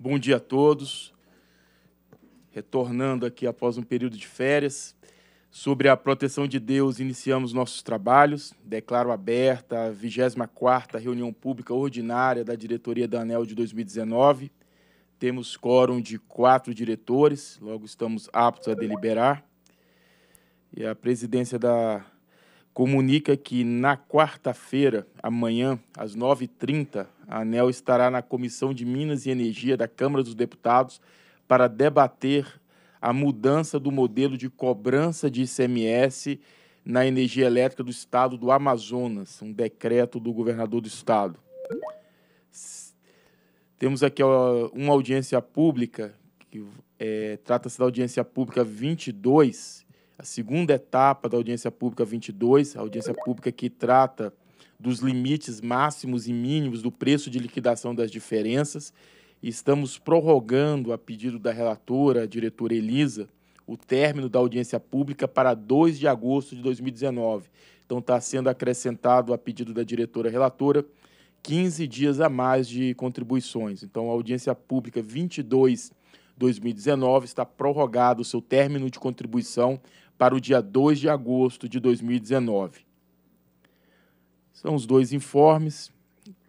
Bom dia a todos. Retornando aqui após um período de férias, sobre a proteção de Deus, iniciamos nossos trabalhos. Declaro aberta a 24 reunião pública ordinária da diretoria da ANEL de 2019. Temos quórum de quatro diretores, logo estamos aptos a deliberar. E a presidência da comunica que na quarta-feira, amanhã, às 9h30, a ANEL estará na Comissão de Minas e Energia da Câmara dos Deputados para debater a mudança do modelo de cobrança de ICMS na energia elétrica do estado do Amazonas, um decreto do governador do estado. Temos aqui uma audiência pública, que é, trata-se da audiência pública 22, a segunda etapa da audiência pública 22, a audiência pública que trata dos limites máximos e mínimos do preço de liquidação das diferenças. Estamos prorrogando, a pedido da relatora, a diretora Elisa, o término da audiência pública para 2 de agosto de 2019. Então está sendo acrescentado, a pedido da diretora relatora, 15 dias a mais de contribuições. Então a audiência pública 22 2019 está prorrogado o seu término de contribuição para o dia 2 de agosto de 2019. São os dois informes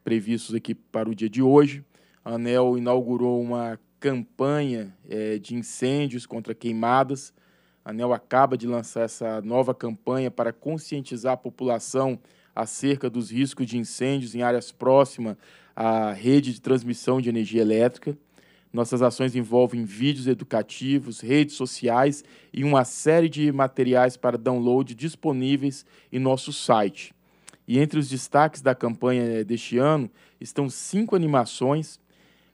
previstos aqui para o dia de hoje. A ANEL inaugurou uma campanha é, de incêndios contra queimadas. A ANEL acaba de lançar essa nova campanha para conscientizar a população acerca dos riscos de incêndios em áreas próximas à rede de transmissão de energia elétrica. Nossas ações envolvem vídeos educativos, redes sociais e uma série de materiais para download disponíveis em nosso site. E entre os destaques da campanha deste ano estão cinco animações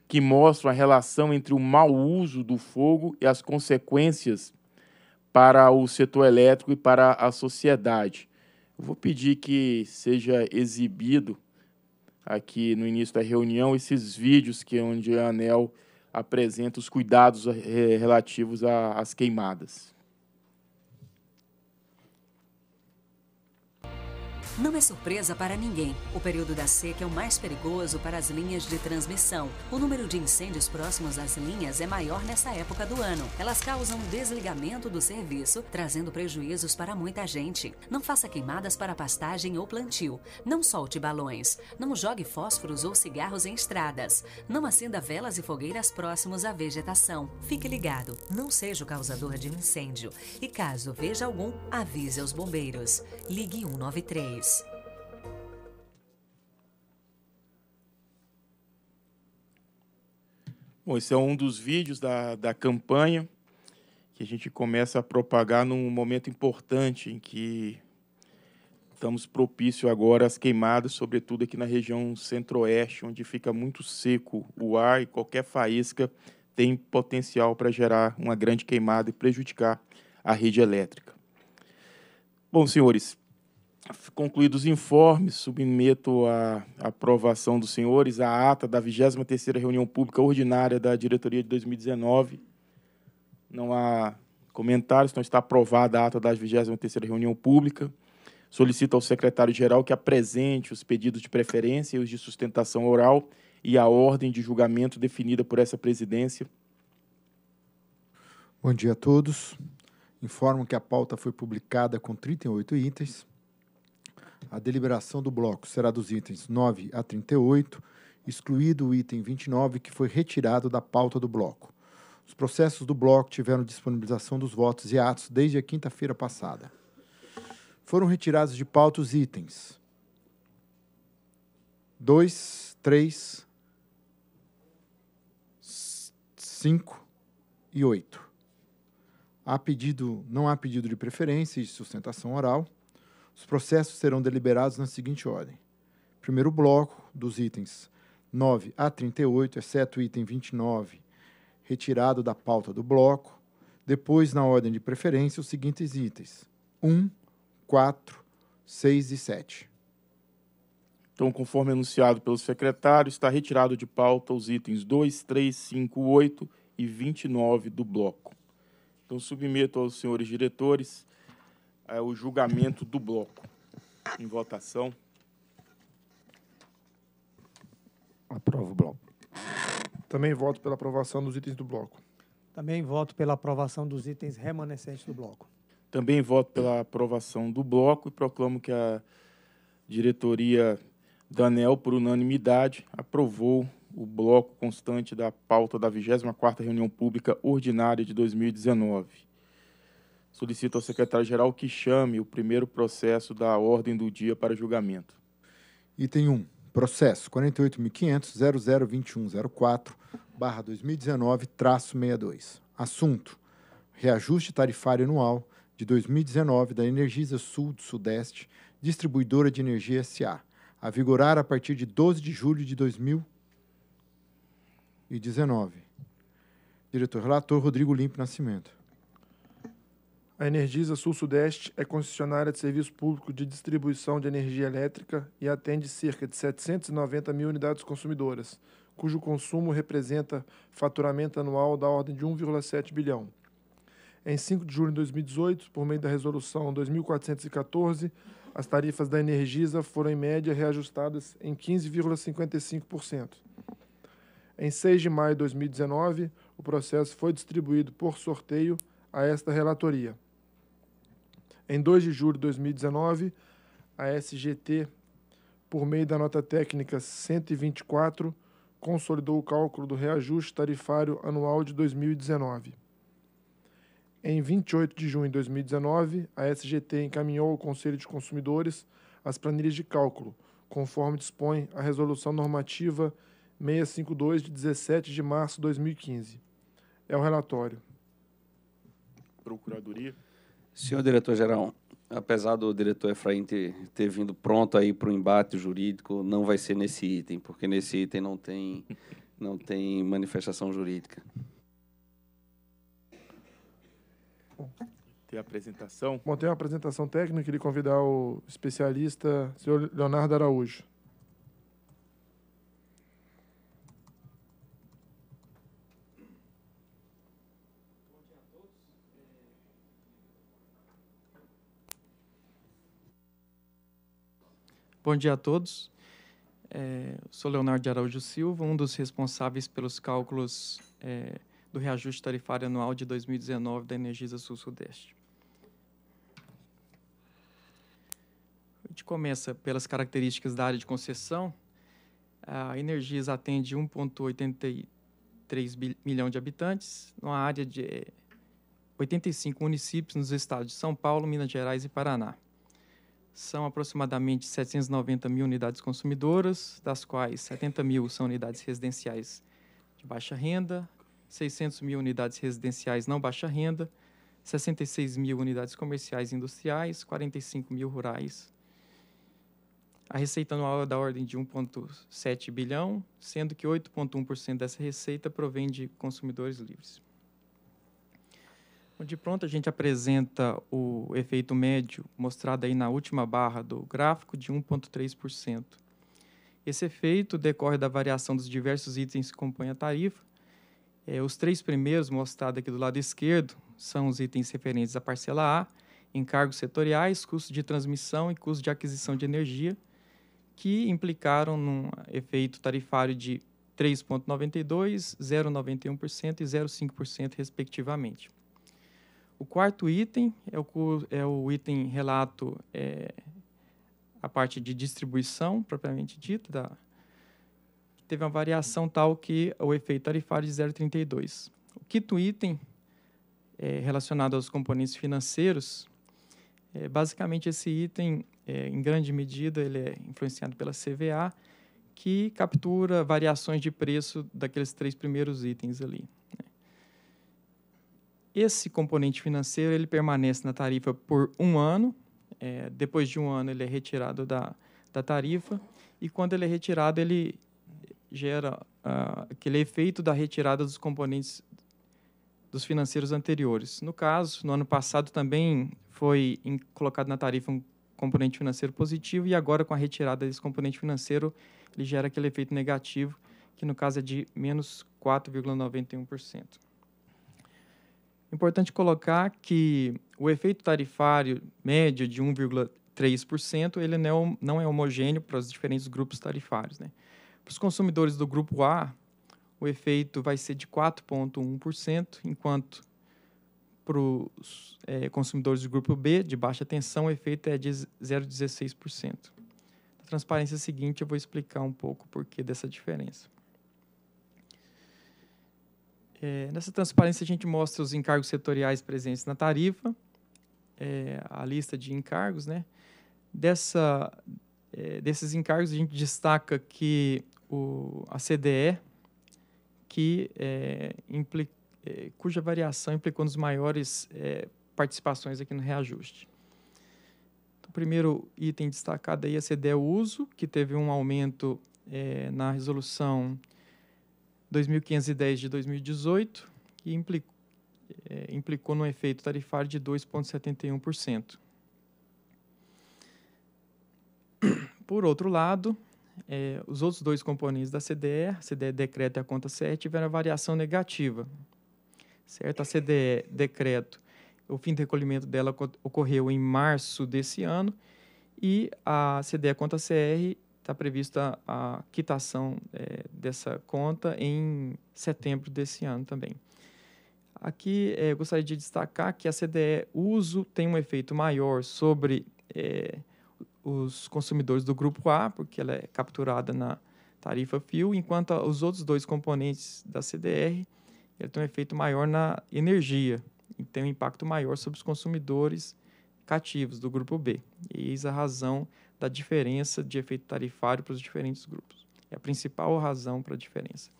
que mostram a relação entre o mau uso do fogo e as consequências para o setor elétrico e para a sociedade. Eu vou pedir que seja exibido aqui no início da reunião esses vídeos que onde a ANEL apresenta os cuidados eh, relativos às queimadas. Não é surpresa para ninguém. O período da seca é o mais perigoso para as linhas de transmissão. O número de incêndios próximos às linhas é maior nessa época do ano. Elas causam desligamento do serviço, trazendo prejuízos para muita gente. Não faça queimadas para pastagem ou plantio. Não solte balões. Não jogue fósforos ou cigarros em estradas. Não acenda velas e fogueiras próximos à vegetação. Fique ligado. Não seja o causador de um incêndio. E caso veja algum, avise aos bombeiros. Ligue 193. Bom, esse é um dos vídeos da, da campanha que a gente começa a propagar num momento importante em que estamos propício agora às queimadas, sobretudo aqui na região centro-oeste, onde fica muito seco o ar e qualquer faísca tem potencial para gerar uma grande queimada e prejudicar a rede elétrica. Bom, senhores, concluídos os informes, submeto à aprovação dos senhores a ata da 23ª reunião pública ordinária da diretoria de 2019. Não há comentários, então está aprovada a ata da 23ª reunião pública. Solicito ao secretário-geral que apresente os pedidos de preferência e os de sustentação oral e a ordem de julgamento definida por essa presidência. Bom dia a todos. Informo que a pauta foi publicada com 38 itens a deliberação do bloco será dos itens 9 a 38, excluído o item 29, que foi retirado da pauta do bloco. Os processos do bloco tiveram disponibilização dos votos e atos desde a quinta-feira passada. Foram retirados de pauta os itens 2, 3, 5 e 8. Há pedido, não há pedido de preferência e sustentação oral. Os processos serão deliberados na seguinte ordem: primeiro bloco dos itens 9 a 38, exceto o item 29, retirado da pauta do bloco. Depois, na ordem de preferência, os seguintes itens: 1, 4, 6 e 7. Então, conforme anunciado pelo secretário, está retirado de pauta os itens 2, 3, 5, 8 e 29 do bloco. Então, submeto aos senhores diretores é, o julgamento do bloco. Em votação. Aprovo o bloco. Também voto pela aprovação dos itens do bloco. Também voto pela aprovação dos itens remanescentes do bloco. Também voto pela aprovação do bloco e proclamo que a diretoria Daniel por unanimidade, aprovou o bloco constante da pauta da 24ª Reunião Pública Ordinária de 2019 solicito ao secretário-geral que chame o primeiro processo da ordem do dia para julgamento. Item 1. Processo 48.500.002104-2019-62. Assunto: Reajuste tarifário anual de 2019 da Energisa Sul do Sudeste, distribuidora de energia SA, a vigorar a partir de 12 de julho de 2019. Diretor relator Rodrigo Limpo Nascimento. A Energisa Sul-Sudeste é concessionária de serviço público de distribuição de energia elétrica e atende cerca de 790 mil unidades consumidoras, cujo consumo representa faturamento anual da ordem de 1,7 bilhão. Em 5 de julho de 2018, por meio da Resolução 2414, as tarifas da Energisa foram, em média, reajustadas em 15,55%. Em 6 de maio de 2019, o processo foi distribuído por sorteio a esta relatoria. Em 2 de julho de 2019, a SGT, por meio da nota técnica 124, consolidou o cálculo do reajuste tarifário anual de 2019. Em 28 de junho de 2019, a SGT encaminhou ao Conselho de Consumidores as planilhas de cálculo, conforme dispõe a Resolução Normativa 652 de 17 de março de 2015. É o relatório. Procuradoria. Senhor diretor-geral, apesar do diretor Efraim ter, ter vindo pronto aí para o embate jurídico, não vai ser nesse item, porque nesse item não tem, não tem manifestação jurídica. Tem apresentação? Bom, tem uma apresentação técnica, queria convidar o especialista, senhor Leonardo Araújo. Bom dia a todos. É, sou Leonardo Araújo Silva, um dos responsáveis pelos cálculos é, do reajuste tarifário anual de 2019 da Energisa Sul-Sudeste. A gente começa pelas características da área de concessão. A Energisa atende 1,83 milhão de habitantes, numa área de 85 é, municípios nos estados de São Paulo, Minas Gerais e Paraná são aproximadamente 790 mil unidades consumidoras, das quais 70 mil são unidades residenciais de baixa renda, 600 mil unidades residenciais não baixa renda, 66 mil unidades comerciais e industriais, 45 mil rurais. A receita anual é da ordem de 1,7 bilhão, sendo que 8,1% dessa receita provém de consumidores livres. De pronto, a gente apresenta o efeito médio mostrado aí na última barra do gráfico de 1,3%. Esse efeito decorre da variação dos diversos itens que compõem a tarifa. É, os três primeiros mostrados aqui do lado esquerdo são os itens referentes à parcela A, encargos setoriais, custos de transmissão e custos de aquisição de energia, que implicaram num efeito tarifário de 3,92%, 0,91% e 0,5%, respectivamente. O quarto item é o, é o item relato é, a parte de distribuição propriamente dita da, teve uma variação tal que o efeito tarifário de 0,32. O quinto item é, relacionado aos componentes financeiros, é, basicamente esse item, é, em grande medida, ele é influenciado pela CVA, que captura variações de preço daqueles três primeiros itens ali. Esse componente financeiro ele permanece na tarifa por um ano. É, depois de um ano ele é retirado da, da tarifa e quando ele é retirado ele gera uh, aquele efeito da retirada dos componentes dos financeiros anteriores. No caso, no ano passado também foi colocado na tarifa um componente financeiro positivo e agora com a retirada desse componente financeiro ele gera aquele efeito negativo que no caso é de menos 4,91%. Importante colocar que o efeito tarifário médio de 1,3% ele é não é homogêneo para os diferentes grupos tarifários. Né? Para os consumidores do grupo A, o efeito vai ser de 4,1%, enquanto para os é, consumidores do grupo B, de baixa tensão, o efeito é de 0,16%. Na transparência seguinte, eu vou explicar um pouco o porquê dessa diferença. É, nessa transparência, a gente mostra os encargos setoriais presentes na tarifa, é, a lista de encargos. Né? Dessa, é, desses encargos, a gente destaca que o, a CDE, que, é, implica, é, cuja variação implicou nos maiores é, participações aqui no reajuste. Então, o primeiro item destacado aí é a CDE Uso, que teve um aumento na resolução 2510 de 2018, que implicou, é, implicou no efeito tarifário de 2,71%. Por outro lado, é, os outros dois componentes da CDE, a CDE decreto e a conta CR, tiveram variação negativa. Certo? A CDE decreto, o fim de recolhimento dela ocorreu em março desse ano, e a CDE conta CR está prevista a quitação é, dessa conta em setembro desse ano também. Aqui é, eu gostaria de destacar que a CDE uso tem um efeito maior sobre é, os consumidores do grupo A, porque ela é capturada na tarifa fio, enquanto os outros dois componentes da CDR ela tem um efeito maior na energia e tem um impacto maior sobre os consumidores cativos do grupo B. E eis a razão da diferença de efeito tarifário para os diferentes grupos. É a principal razão para a diferença.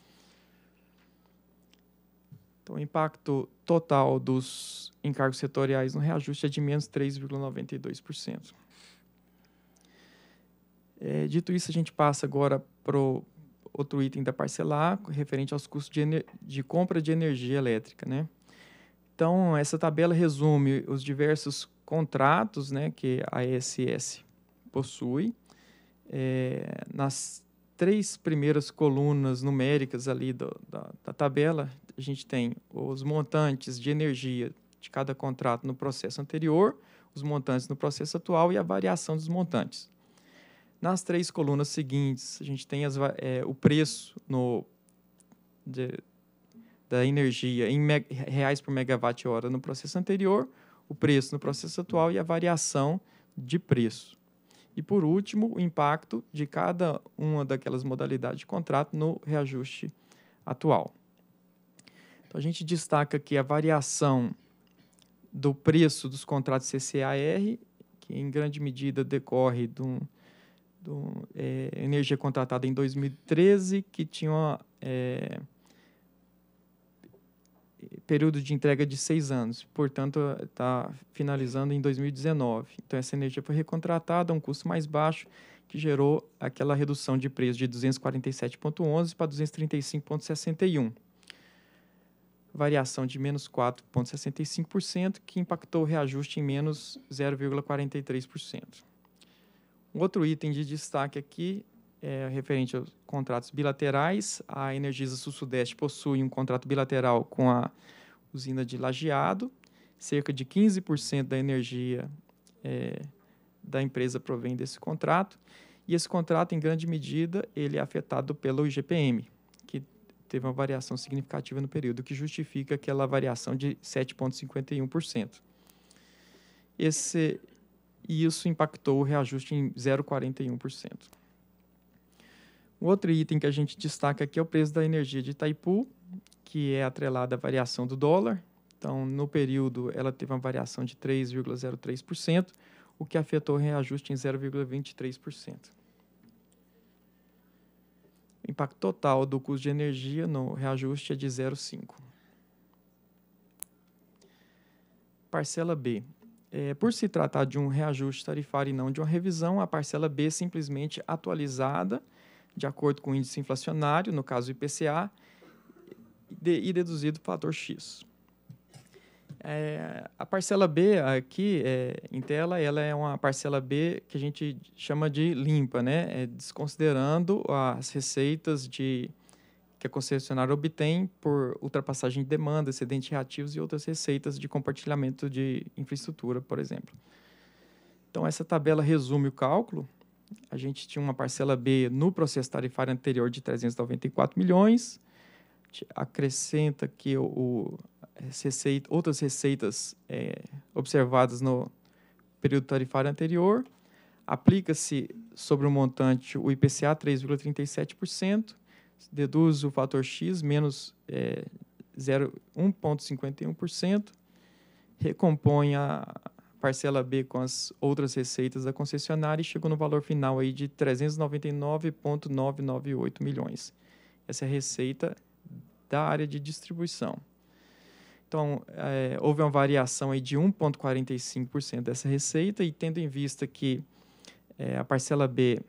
Então, o impacto total dos encargos setoriais no reajuste é de menos 3,92%. É, dito isso, a gente passa agora para outro item da parcelar, referente aos custos de, de compra de energia elétrica. Né? Então, essa tabela resume os diversos contratos né, que a ESS possui. É, nas três primeiras colunas numéricas ali do, da, da tabela, a gente tem os montantes de energia de cada contrato no processo anterior, os montantes no processo atual e a variação dos montantes. Nas três colunas seguintes, a gente tem as, é, o preço no, de, da energia em me, reais por megawatt-hora no processo anterior, o preço no processo atual e a variação de preço. E, por último, o impacto de cada uma daquelas modalidades de contrato no reajuste atual. Então, a gente destaca aqui a variação do preço dos contratos CCAR, que em grande medida decorre do, do é, energia contratada em 2013, que tinha uma, é, período de entrega de seis anos, portanto, está finalizando em 2019. Então, essa energia foi recontratada a um custo mais baixo, que gerou aquela redução de preço de 247,11 para 235,61. Variação de menos 4,65%, que impactou o reajuste em menos 0,43%. Um outro item de destaque aqui é, referente aos contratos bilaterais. A Energisa Sul-Sudeste possui um contrato bilateral com a usina de Lajeado. Cerca de 15% da energia é, da empresa provém desse contrato. E esse contrato, em grande medida, ele é afetado pelo IGPM, que teve uma variação significativa no período, que justifica aquela variação de 7,51%. Esse, e isso impactou o reajuste em 0,41%. O outro item que a gente destaca aqui é o preço da energia de Itaipu, que é atrelada à variação do dólar. Então, no período, ela teve uma variação de 3,03%, o que afetou o reajuste em 0,23%. O impacto total do custo de energia no reajuste é de 0,5%. Parcela B. É, por se tratar de um reajuste tarifário e não de uma revisão, a parcela B é simplesmente atualizada – de acordo com o índice inflacionário, no caso IPCA, e deduzido o fator X. É, a parcela B aqui é, em tela, ela é uma parcela B que a gente chama de limpa, né? É desconsiderando as receitas de que a concessionária obtém por ultrapassagem de demanda, excedentes reativos e outras receitas de compartilhamento de infraestrutura, por exemplo. Então essa tabela resume o cálculo a gente tinha uma parcela B no processo tarifário anterior de 394 milhões. Acrescenta que o, o receita, outras receitas é, observadas no período tarifário anterior. Aplica-se sobre o montante o IPCA 3,37%, deduz o fator X menos é, 1,51%, recompõe a, parcela B com as outras receitas da concessionária e chegou no valor final aí de 399,998 milhões. Essa é a receita da área de distribuição. Então, é, houve uma variação aí de 1,45% dessa receita e tendo em vista que é, a parcela B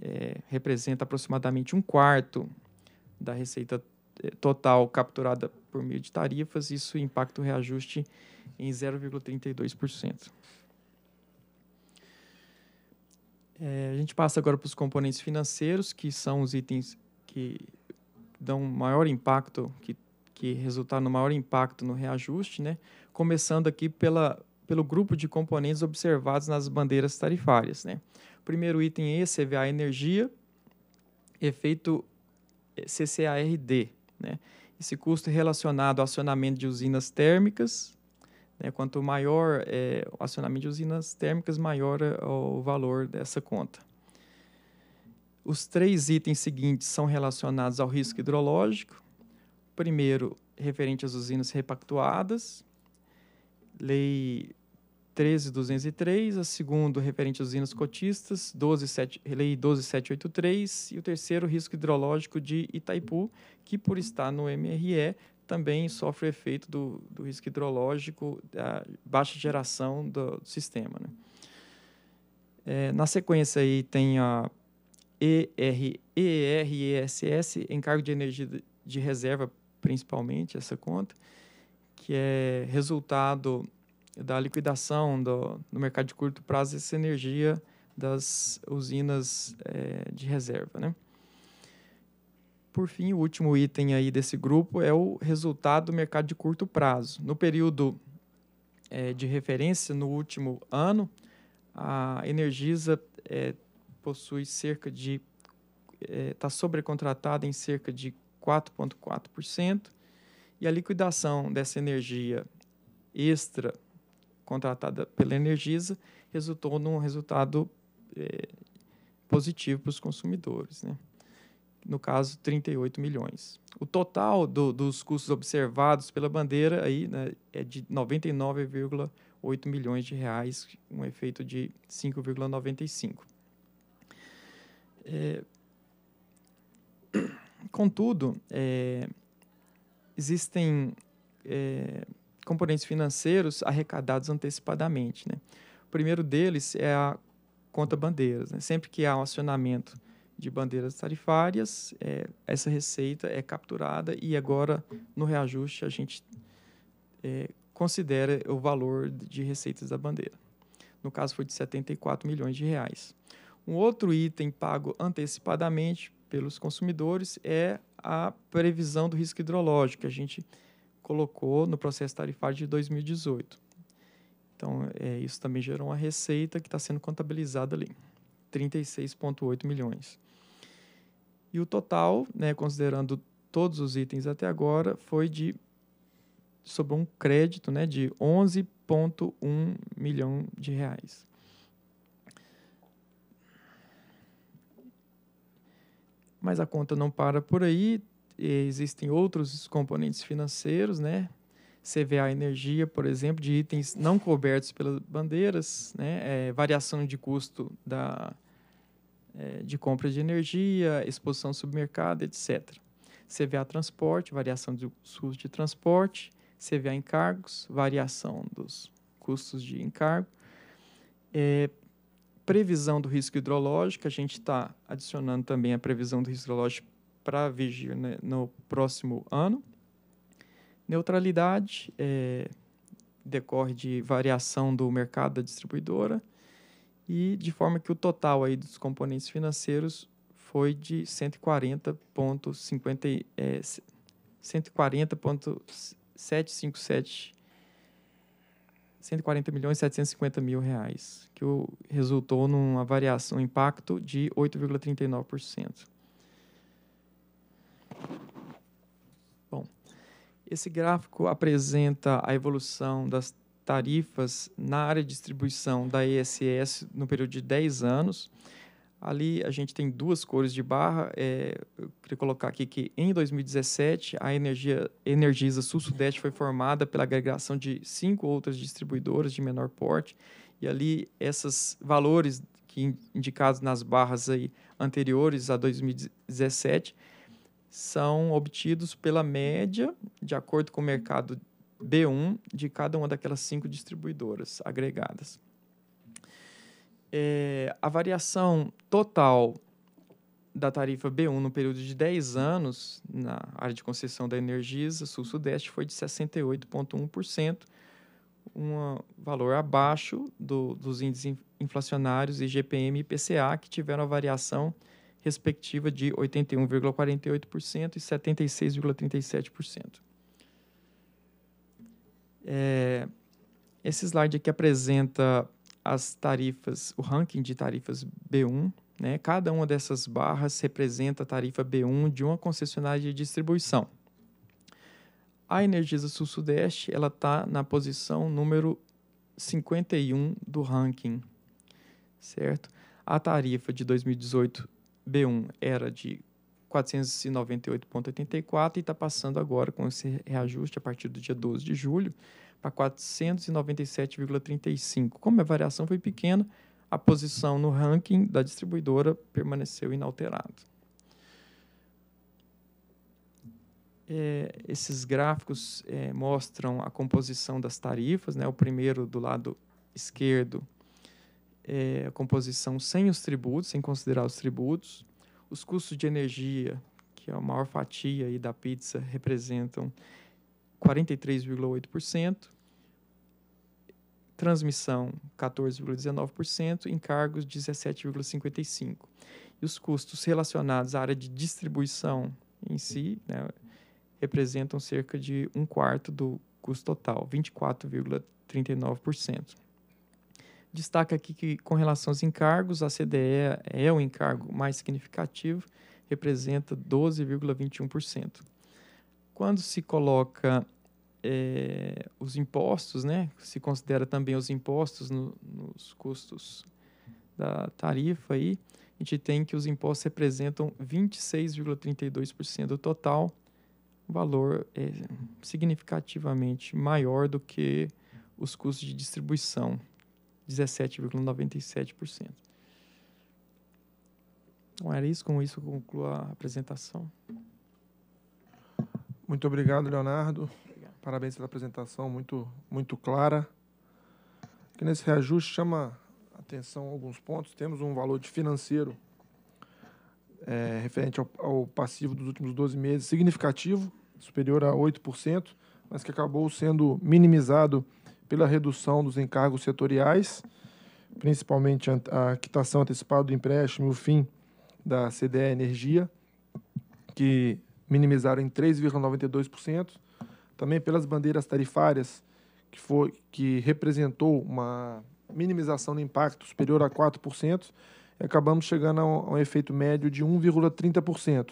é, representa aproximadamente um quarto da receita total capturada por meio de tarifas, isso impacta o reajuste em 0,32%. É, a gente passa agora para os componentes financeiros, que são os itens que dão maior impacto, que, que resultaram no maior impacto no reajuste, né? começando aqui pela, pelo grupo de componentes observados nas bandeiras tarifárias. Né? O primeiro item é CVA Energia, efeito CCARD. Né? Esse custo relacionado ao acionamento de usinas térmicas, né? Quanto maior é, o acionamento de usinas térmicas, maior é o valor dessa conta. Os três itens seguintes são relacionados ao risco hidrológico. Primeiro, referente às usinas repactuadas, Lei 13.203. A segundo, referente às usinas cotistas, 12, 7, Lei 12.783. E o terceiro, risco hidrológico de Itaipu, que, por estar no MRE, também sofre o efeito do, do risco hidrológico, da baixa geração do, do sistema. Né? É, na sequência aí tem a ER, ERESS, encargo de energia de reserva, principalmente, essa conta, que é resultado da liquidação do, no mercado de curto prazo dessa energia das usinas é, de reserva. Né? por fim, o último item aí desse grupo é o resultado do mercado de curto prazo. No período é, de referência, no último ano, a Energisa é, possui cerca de está é, tá sobrecontratada em cerca de 4,4% e a liquidação dessa energia extra contratada pela Energisa resultou num resultado é, positivo para os consumidores, né? no caso, 38 milhões. O total do, dos custos observados pela bandeira aí, né, é de 99,8 milhões de reais, um efeito de 5,95. É... Contudo, é... existem é... componentes financeiros arrecadados antecipadamente. Né? O primeiro deles é a conta bandeiras. Né? Sempre que há um acionamento de bandeiras tarifárias. É, essa receita é capturada e agora, no reajuste, a gente é, considera o valor de receitas da bandeira. No caso, foi de 74 milhões de reais. Um outro item pago antecipadamente pelos consumidores é a previsão do risco hidrológico, que a gente colocou no processo tarifário de 2018. Então, é, isso também gerou uma receita que está sendo contabilizada ali, 36,8 milhões. E o total, né, considerando todos os itens até agora, foi de sobre um crédito né, de 11,1 milhão de reais. Mas a conta não para por aí, existem outros componentes financeiros, né? CVA Energia, por exemplo, de itens não cobertos pelas bandeiras, né? É, variação de custo da, é, de compra de energia, exposição submercado, etc. CVA transporte, variação dos custos de transporte, CVA encargos, variação dos custos de encargo. É, previsão do risco hidrológico, a gente está adicionando também a previsão do risco hidrológico para vigir né, no próximo ano. Neutralidade é, decorre de variação do mercado da distribuidora e de forma que o total aí dos componentes financeiros foi de 140,50 é, 140,757 140 milhões 750 mil reais, que resultou numa variação, um impacto de 8,39%. Bom, esse gráfico apresenta a evolução das tarifas na área de distribuição da ESS no período de 10 anos. Ali a gente tem duas cores de barra. É, eu queria colocar aqui que em 2017 a Energia, Energisa Sul-Sudeste foi formada pela agregação de cinco outras distribuidoras de menor porte. E ali esses valores que indicados nas barras aí anteriores a 2017 são obtidos pela média de acordo com o mercado B1 de cada uma daquelas cinco distribuidoras agregadas. É, a variação total da tarifa B1 no período de 10 anos na área de concessão da Energisa Sul-Sudeste foi de 68,1%, um valor abaixo do, dos índices inflacionários IGPM e IPCA, que tiveram a variação respectiva de 81,48% e 76,37%. É, esse slide aqui apresenta as tarifas, o ranking de tarifas B1. Né? Cada uma dessas barras representa a tarifa B1 de uma concessionária de distribuição. A Energisa Sul-Sudeste ela está na posição número 51 do ranking, certo? A tarifa de 2018 B1 era de 498,84 e está passando agora com esse reajuste a partir do dia 12 de julho para 497,35. Como a variação foi pequena, a posição no ranking da distribuidora permaneceu inalterada. É, esses gráficos é, mostram a composição das tarifas, né? o primeiro do lado esquerdo é a composição sem os tributos, sem considerar os tributos, os custos de energia, que é a maior fatia aí da pizza, representam 43,8%, transmissão 14,19%, encargos 17,55%. E os custos relacionados à área de distribuição em si né, representam cerca de um quarto do custo total, 24,39%. Destaca aqui que, com relação aos encargos, a CDE é o encargo mais significativo, representa 12,21%. Quando se coloca é, os impostos, né, se considera também os impostos no, nos custos da tarifa, aí, a gente tem que os impostos representam 26,32% do total, valor é, significativamente maior do que os custos de distribuição. 17,97%. Então era isso, com isso eu concluo a apresentação. Muito obrigado, Leonardo. Obrigado. Parabéns pela apresentação, muito, muito clara. Que nesse reajuste chama atenção alguns pontos. Temos um valor de financeiro é, referente ao, ao, passivo dos últimos 12 meses significativo, superior a 8%, mas que acabou sendo minimizado pela redução dos encargos setoriais, principalmente a quitação antecipada do empréstimo e o fim da CDE Energia, que minimizaram em 3,92%, também pelas bandeiras tarifárias, que, foi, que representou uma minimização do impacto superior a 4%, e acabamos chegando a um, a um efeito médio de 1,30%,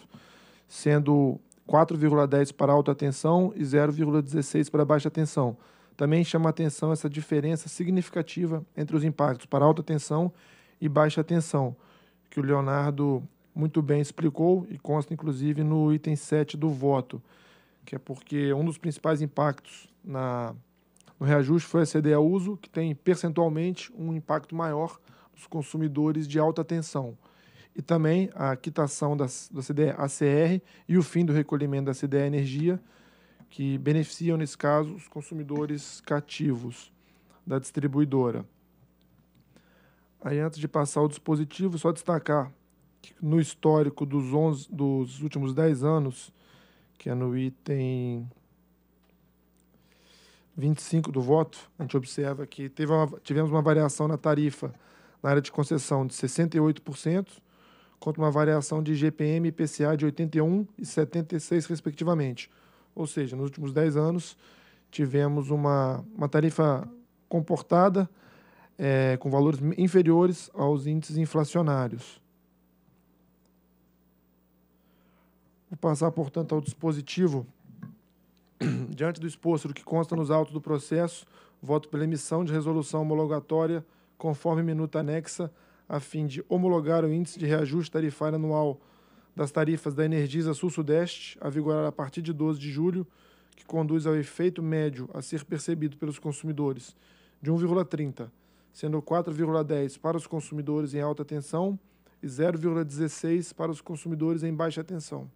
sendo 4,10% para alta tensão e 0,16% para baixa tensão. Também chama atenção essa diferença significativa entre os impactos para alta tensão e baixa tensão, que o Leonardo muito bem explicou e consta inclusive no item 7 do voto, que é porque um dos principais impactos na, no reajuste foi a CDE uso, que tem percentualmente um impacto maior nos consumidores de alta tensão. E também a quitação da, da CDE ACR e o fim do recolhimento da CDE Energia, que beneficiam, nesse caso, os consumidores cativos da distribuidora. Aí, antes de passar o dispositivo, só destacar que no histórico dos, 11, dos últimos 10 anos, que é no item 25 do voto, a gente observa que teve uma, tivemos uma variação na tarifa na área de concessão de 68%, contra uma variação de GPM e PCA de 81% e 76%, respectivamente. Ou seja, nos últimos 10 anos, tivemos uma, uma tarifa comportada é, com valores inferiores aos índices inflacionários. Vou passar, portanto, ao dispositivo. Diante do exposto do que consta nos autos do processo, voto pela emissão de resolução homologatória conforme minuta anexa, a fim de homologar o índice de reajuste tarifário anual das tarifas da Energisa Sul-Sudeste, a vigorar a partir de 12 de julho, que conduz ao efeito médio a ser percebido pelos consumidores de 1,30, sendo 4,10 para os consumidores em alta tensão e 0,16 para os consumidores em baixa tensão.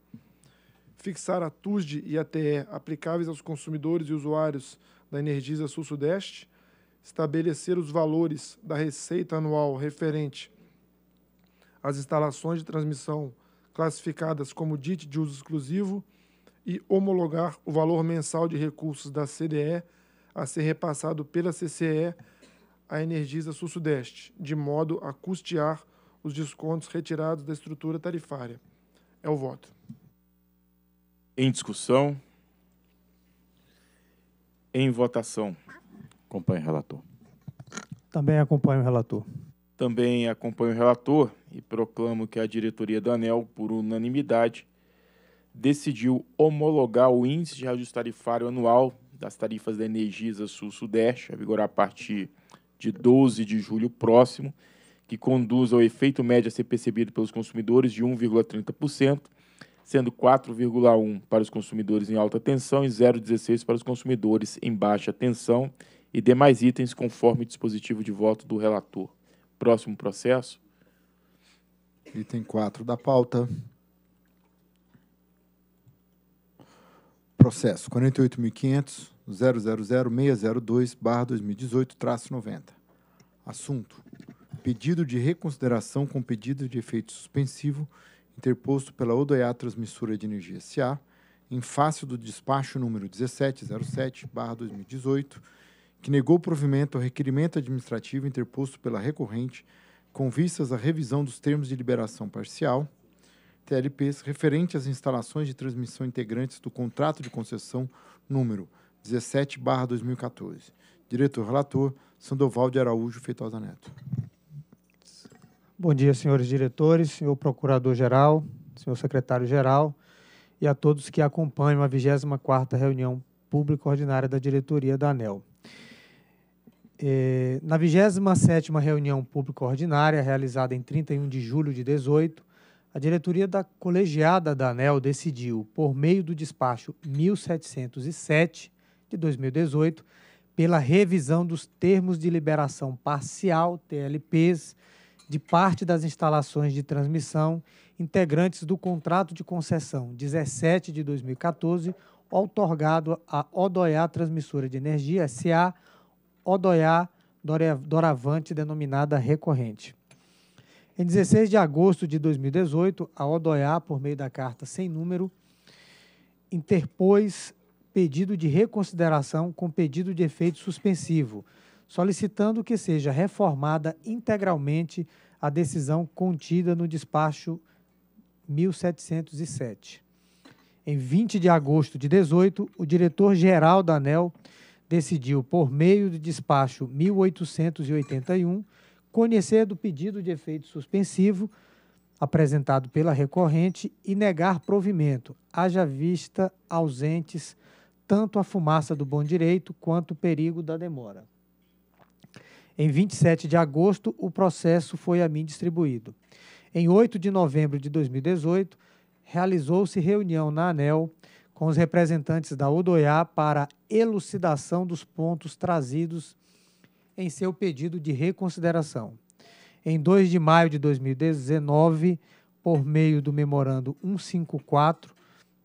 Fixar a TUSD e a TE aplicáveis aos consumidores e usuários da Energisa Sul-Sudeste, estabelecer os valores da receita anual referente às instalações de transmissão classificadas como DIT de uso exclusivo e homologar o valor mensal de recursos da CDE a ser repassado pela CCE à Energisa Sul-Sudeste, de modo a custear os descontos retirados da estrutura tarifária. É o voto. Em discussão. Em votação. Acompanhe o relator. Também acompanho o relator. Também acompanho o relator e proclamo que a diretoria da ANEL, por unanimidade, decidiu homologar o índice de ajuste tarifário anual das tarifas da Energisa Sul-Sudeste, a vigorar a partir de 12 de julho próximo, que conduz ao efeito médio a ser percebido pelos consumidores de 1,30%, sendo 4,1% para os consumidores em alta tensão e 0,16% para os consumidores em baixa tensão e demais itens conforme o dispositivo de voto do relator próximo processo. Item 4 da pauta. Processo 48.500.000.602/2018-90. Assunto: Pedido de reconsideração com pedido de efeito suspensivo interposto pela Odoiá Transmissora de Energia S.A. em face do despacho número 1707/2018 que negou provimento ao requerimento administrativo interposto pela recorrente com vistas à revisão dos termos de liberação parcial, TLPs, referente às instalações de transmissão integrantes do contrato de concessão número 17-2014. Diretor relator, Sandoval de Araújo Feitosa Neto. Bom dia, senhores diretores, senhor procurador-geral, senhor secretário-geral e a todos que acompanham a 24ª reunião pública ordinária da diretoria da ANEL. É, na 27ª reunião pública ordinária, realizada em 31 de julho de 2018, a diretoria da colegiada da ANEL decidiu, por meio do despacho 1707 de 2018, pela revisão dos termos de liberação parcial, TLPs, de parte das instalações de transmissão integrantes do contrato de concessão 17 de 2014, outorgado à Odoiá Transmissora de Energia SA Odoiá doravante denominada recorrente. Em 16 de agosto de 2018, a Odoiá, por meio da carta sem número, interpôs pedido de reconsideração com pedido de efeito suspensivo, solicitando que seja reformada integralmente a decisão contida no despacho 1707. Em 20 de agosto de 18, o diretor-geral da ANEL decidiu, por meio do despacho 1881, conhecer do pedido de efeito suspensivo apresentado pela recorrente e negar provimento, haja vista ausentes tanto a fumaça do bom direito quanto o perigo da demora. Em 27 de agosto, o processo foi a mim distribuído. Em 8 de novembro de 2018, realizou-se reunião na ANEL com os representantes da Odoiá para elucidação dos pontos trazidos em seu pedido de reconsideração. Em 2 de maio de 2019, por meio do memorando 154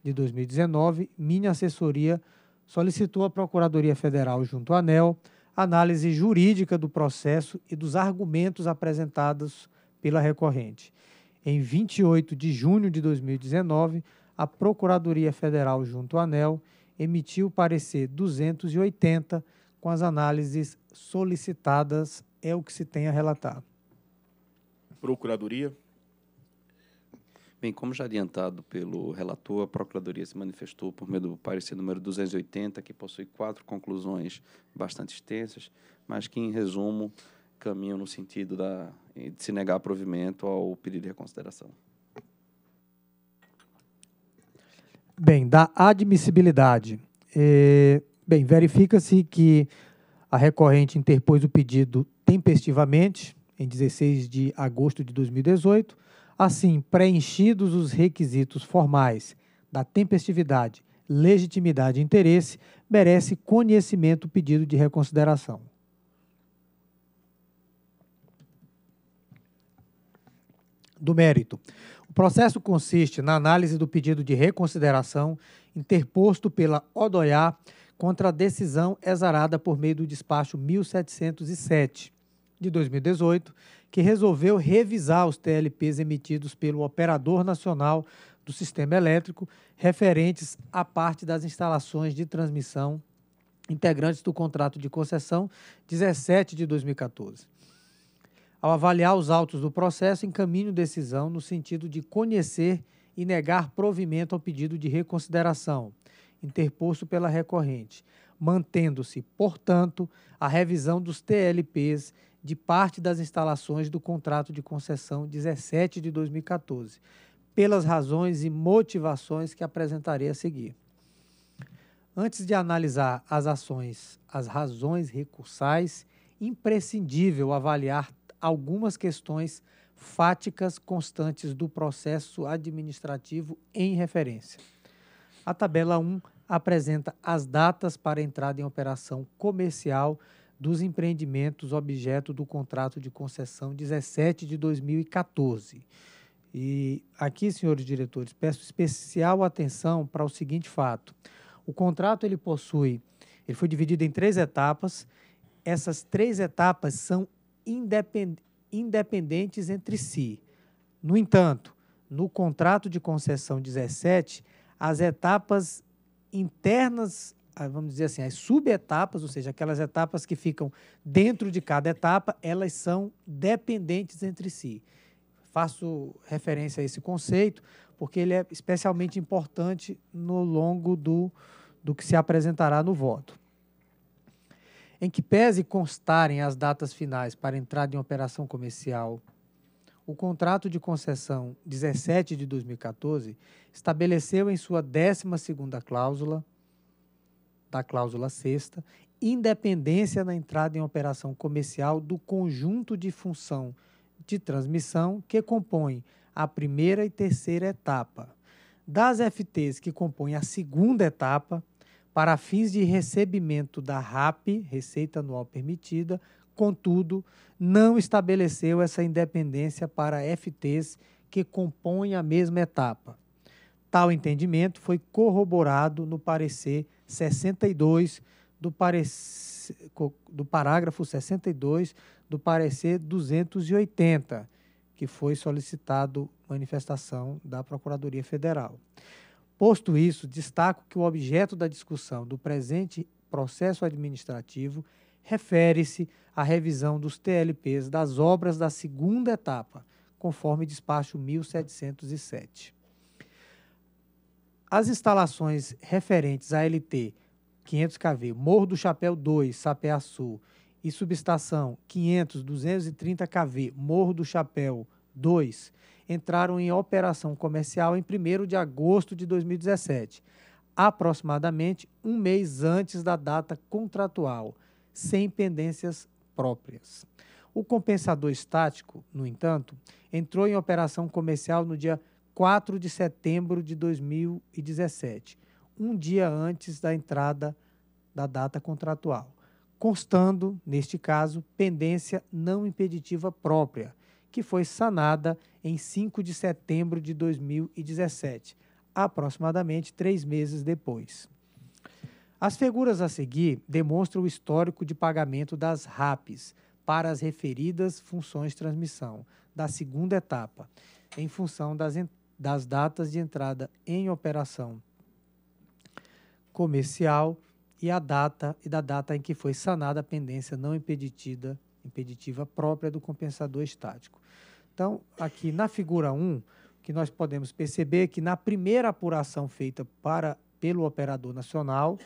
de 2019, minha assessoria solicitou à Procuradoria Federal junto à ANEL análise jurídica do processo e dos argumentos apresentados pela recorrente. Em 28 de junho de 2019, a Procuradoria Federal, junto à ANEL, emitiu parecer 280 com as análises solicitadas, é o que se tem a relatar. Procuradoria. Bem, como já adiantado pelo relator, a Procuradoria se manifestou por meio do parecer número 280, que possui quatro conclusões bastante extensas, mas que, em resumo, caminham no sentido da, de se negar provimento ao pedido de reconsideração. Bem, da admissibilidade. É, bem, verifica-se que a recorrente interpôs o pedido tempestivamente, em 16 de agosto de 2018. Assim, preenchidos os requisitos formais da tempestividade, legitimidade e interesse, merece conhecimento o pedido de reconsideração. Do mérito. O processo consiste na análise do pedido de reconsideração interposto pela ODOIA contra a decisão exarada por meio do despacho 1707 de 2018, que resolveu revisar os TLPs emitidos pelo Operador Nacional do Sistema Elétrico referentes à parte das instalações de transmissão integrantes do contrato de concessão 17 de 2014 ao avaliar os autos do processo, encaminho decisão no sentido de conhecer e negar provimento ao pedido de reconsideração, interposto pela recorrente, mantendo-se, portanto, a revisão dos TLPs de parte das instalações do contrato de concessão 17 de 2014, pelas razões e motivações que apresentarei a seguir. Antes de analisar as ações, as razões recursais, imprescindível avaliar algumas questões fáticas constantes do processo administrativo em referência. A tabela 1 apresenta as datas para entrada em operação comercial dos empreendimentos objeto do contrato de concessão 17 de 2014. E aqui, senhores diretores, peço especial atenção para o seguinte fato. O contrato ele possui, ele foi dividido em três etapas. Essas três etapas são independentes entre si. No entanto, no contrato de concessão 17, as etapas internas, ah, vamos dizer assim, as subetapas, ou seja, aquelas etapas que ficam dentro de cada etapa, elas são dependentes entre si. Faço referência a esse conceito porque ele é especialmente importante no longo do, do que se apresentará no voto em que pese constarem as datas finais para entrada em operação comercial, o contrato de concessão 17 de 2014 estabeleceu em sua 12 cláusula, da cláusula 6 independência na entrada em operação comercial do conjunto de função de transmissão que compõe a primeira e terceira etapa, das FTs que compõem a segunda etapa para fins de recebimento da RAP, Receita Anual Permitida, contudo, não estabeleceu essa independência para FTs que compõem a mesma etapa. Tal entendimento foi corroborado no parecer 62 do, parecer, do parágrafo 62 do parecer 280, que foi solicitado manifestação da Procuradoria Federal. Posto isso, destaco que o objeto da discussão do presente processo administrativo refere-se à revisão dos TLPs das obras da segunda etapa, conforme despacho 1707. As instalações referentes à LT 500 kV, Morro do Chapéu 2, Sapeaçu, e subestação 500 230 kV, Morro do Chapéu 2, entraram em operação comercial em 1 de agosto de 2017, aproximadamente um mês antes da data contratual, sem pendências próprias. O compensador estático, no entanto, entrou em operação comercial no dia 4 de setembro de 2017, um dia antes da entrada da data contratual, constando, neste caso, pendência não impeditiva própria, que foi sanada em 5 de setembro de 2017, aproximadamente três meses depois. As figuras a seguir demonstram o histórico de pagamento das RAPs para as referidas funções de transmissão da segunda etapa, em função das, das datas de entrada em operação comercial e a data e da data em que foi sanada a pendência não impedida impeditiva própria do compensador estático. Então, aqui na figura 1, o que nós podemos perceber é que na primeira apuração feita para, pelo Operador Nacional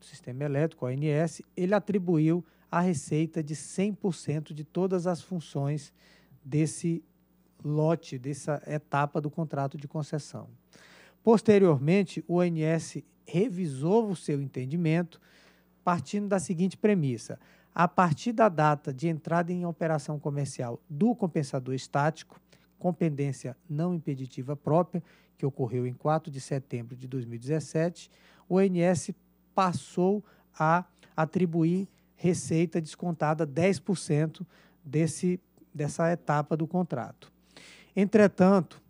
do Sistema Elétrico, ONS, ele atribuiu a receita de 100% de todas as funções desse lote, dessa etapa do contrato de concessão. Posteriormente, o ONS revisou o seu entendimento partindo da seguinte premissa: a partir da data de entrada em operação comercial do compensador estático, com pendência não impeditiva própria, que ocorreu em 4 de setembro de 2017, o ONS passou a atribuir receita descontada 10% desse, dessa etapa do contrato. Entretanto,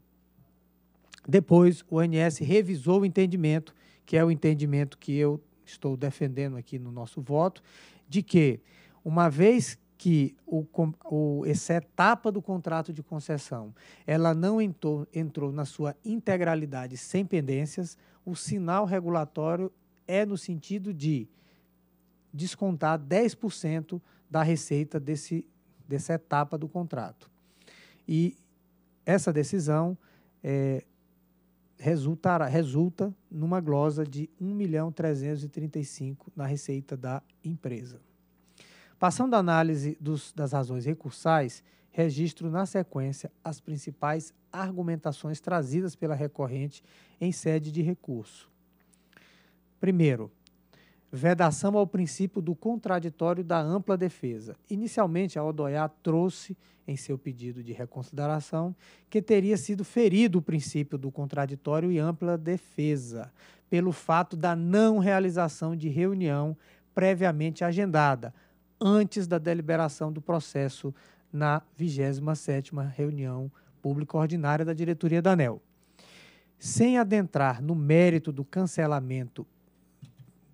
depois o ONS revisou o entendimento, que é o entendimento que eu estou defendendo aqui no nosso voto, de que, uma vez que o, o, essa etapa do contrato de concessão ela não entrou, entrou na sua integralidade sem pendências, o sinal regulatório é no sentido de descontar 10% da receita desse, dessa etapa do contrato. E essa decisão é, resultará, resulta numa glosa de 1 milhão 335 na receita da empresa. Passando à análise dos, das razões recursais, registro na sequência as principais argumentações trazidas pela recorrente em sede de recurso. Primeiro, vedação ao princípio do contraditório da ampla defesa. Inicialmente, a Odoiá trouxe em seu pedido de reconsideração que teria sido ferido o princípio do contraditório e ampla defesa pelo fato da não realização de reunião previamente agendada antes da deliberação do processo na 27ª reunião pública ordinária da diretoria da ANEL. Sem adentrar no mérito do cancelamento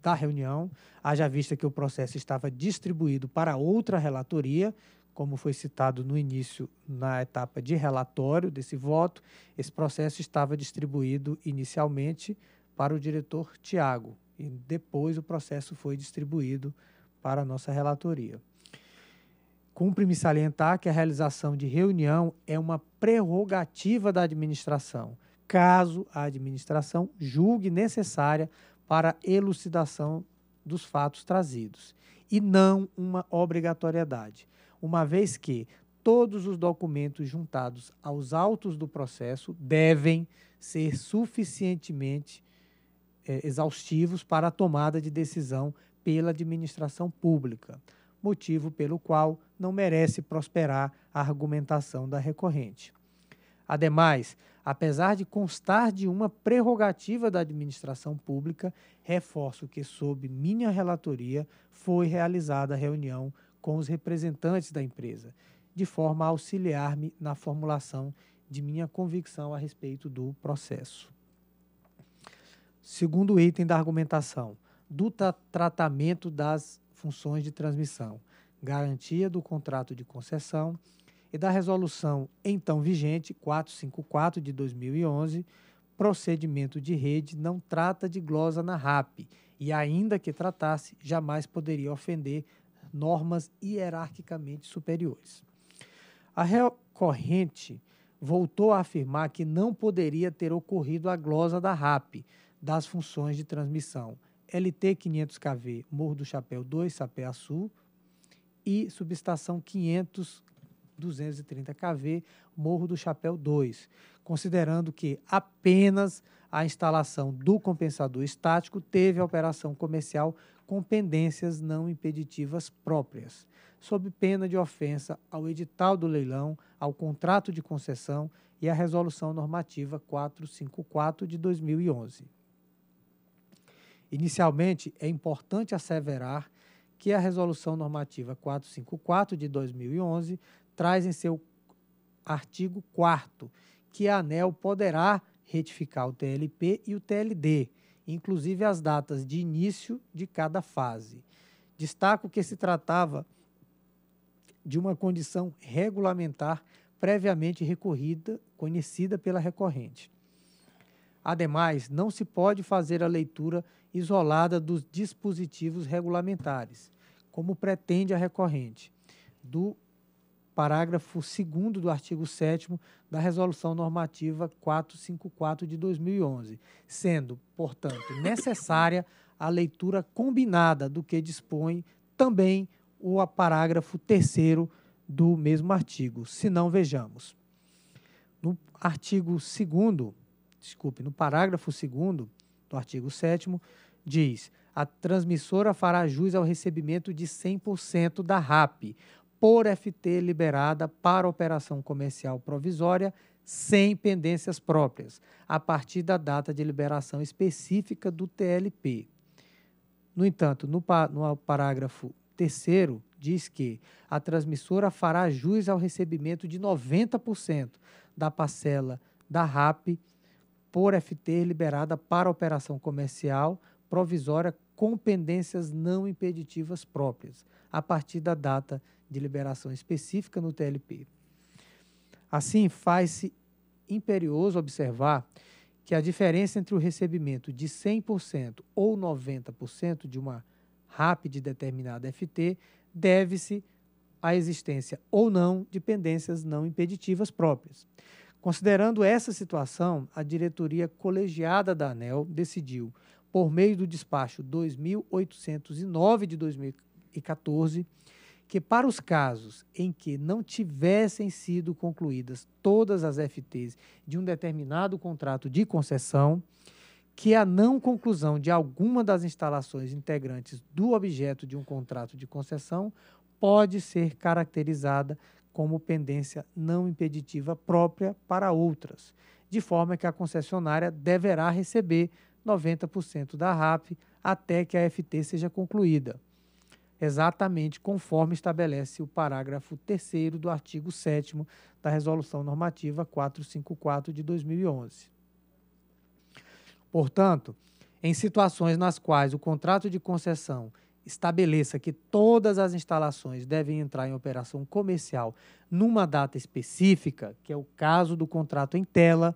da reunião, haja vista que o processo estava distribuído para outra relatoria, como foi citado no início, na etapa de relatório desse voto, esse processo estava distribuído inicialmente para o diretor Tiago e depois o processo foi distribuído para a nossa relatoria. Cumpre-me salientar que a realização de reunião é uma prerrogativa da administração, caso a administração julgue necessária para elucidação dos fatos trazidos, e não uma obrigatoriedade, uma vez que todos os documentos juntados aos autos do processo devem ser suficientemente é, exaustivos para a tomada de decisão pela administração pública, motivo pelo qual não merece prosperar a argumentação da recorrente. Ademais, apesar de constar de uma prerrogativa da administração pública, reforço que, sob minha relatoria, foi realizada a reunião com os representantes da empresa, de forma a auxiliar-me na formulação de minha convicção a respeito do processo. Segundo item da argumentação, do tra tratamento das funções de transmissão, garantia do contrato de concessão, e da resolução então vigente 454 de 2011, procedimento de rede não trata de glosa na RAP e ainda que tratasse, jamais poderia ofender normas hierarquicamente superiores. A recorrente voltou a afirmar que não poderia ter ocorrido a glosa da RAP das funções de transmissão LT 500KV Morro do Chapéu 2, Sapé Sul e subestação 500 230 kV, Morro do Chapéu 2, considerando que apenas a instalação do compensador estático teve a operação comercial com pendências não impeditivas próprias, sob pena de ofensa ao edital do leilão, ao contrato de concessão e à resolução normativa 454 de 2011. Inicialmente, é importante asseverar que a Resolução Normativa 454 de 2011 traz em seu artigo 4 que a ANEL poderá retificar o TLP e o TLD, inclusive as datas de início de cada fase. Destaco que se tratava de uma condição regulamentar previamente recorrida, conhecida pela recorrente. Ademais, não se pode fazer a leitura isolada dos dispositivos regulamentares, como pretende a recorrente, do parágrafo 2 do artigo 7 da Resolução Normativa 454 de 2011, sendo, portanto, necessária a leitura combinada do que dispõe também o parágrafo 3 do mesmo artigo. Se não, vejamos. No artigo 2 desculpe, no parágrafo 2 do artigo 7 diz: a transmissora fará jus ao recebimento de 100% da RAP por FT liberada para operação comercial provisória sem pendências próprias, a partir da data de liberação específica do TLP. No entanto, no, no parágrafo 3 diz que a transmissora fará jus ao recebimento de 90% da parcela da RAP por FT liberada para operação comercial provisória com pendências não impeditivas próprias, a partir da data de liberação específica no TLP. Assim, faz-se imperioso observar que a diferença entre o recebimento de 100% ou 90% de uma RAP de determinada FT deve-se à existência ou não de pendências não impeditivas próprias. Considerando essa situação, a diretoria colegiada da ANEL decidiu, por meio do despacho 2809 de 2014, que para os casos em que não tivessem sido concluídas todas as FTs de um determinado contrato de concessão, que a não conclusão de alguma das instalações integrantes do objeto de um contrato de concessão pode ser caracterizada como pendência não impeditiva própria para outras, de forma que a concessionária deverá receber 90% da RAP até que a FT seja concluída exatamente conforme estabelece o parágrafo 3 do artigo 7 da Resolução Normativa 454 de 2011. Portanto, em situações nas quais o contrato de concessão estabeleça que todas as instalações devem entrar em operação comercial numa data específica, que é o caso do contrato em tela,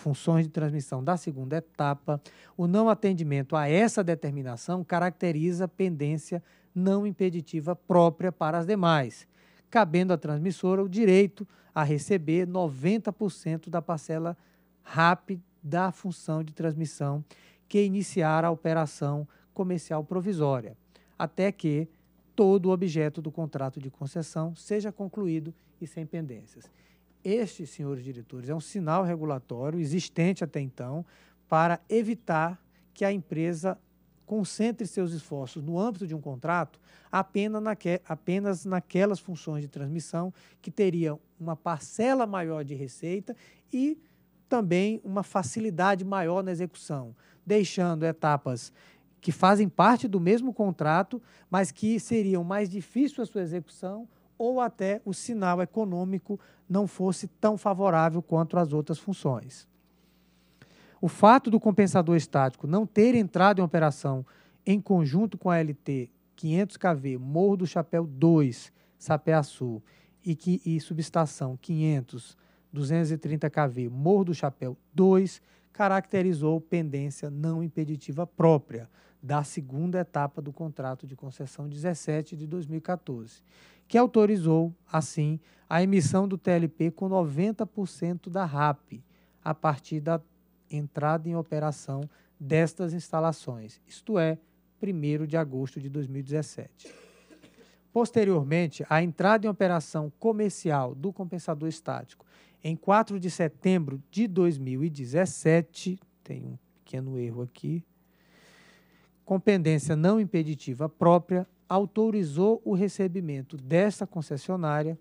funções de transmissão da segunda etapa, o não atendimento a essa determinação caracteriza pendência não impeditiva própria para as demais, cabendo à transmissora o direito a receber 90% da parcela rápida da função de transmissão que iniciar a operação comercial provisória, até que todo o objeto do contrato de concessão seja concluído e sem pendências estes senhores diretores. É um sinal regulatório existente até então para evitar que a empresa concentre seus esforços no âmbito de um contrato apenas, naque, apenas naquelas funções de transmissão que teriam uma parcela maior de receita e também uma facilidade maior na execução, deixando etapas que fazem parte do mesmo contrato, mas que seriam mais difíceis a sua execução ou até o sinal econômico não fosse tão favorável quanto as outras funções. O fato do compensador estático não ter entrado em operação em conjunto com a LT 500KV Morro do Chapéu 2, Sapeaçu, e, que, e subestação 500 230KV Morro do Chapéu 2, caracterizou pendência não impeditiva própria da segunda etapa do contrato de concessão 17 de 2014 que autorizou, assim, a emissão do TLP com 90% da RAP, a partir da entrada em operação destas instalações, isto é, 1 de agosto de 2017. Posteriormente, a entrada em operação comercial do compensador estático em 4 de setembro de 2017, tem um pequeno erro aqui, com pendência não impeditiva própria, autorizou o recebimento desta concessionária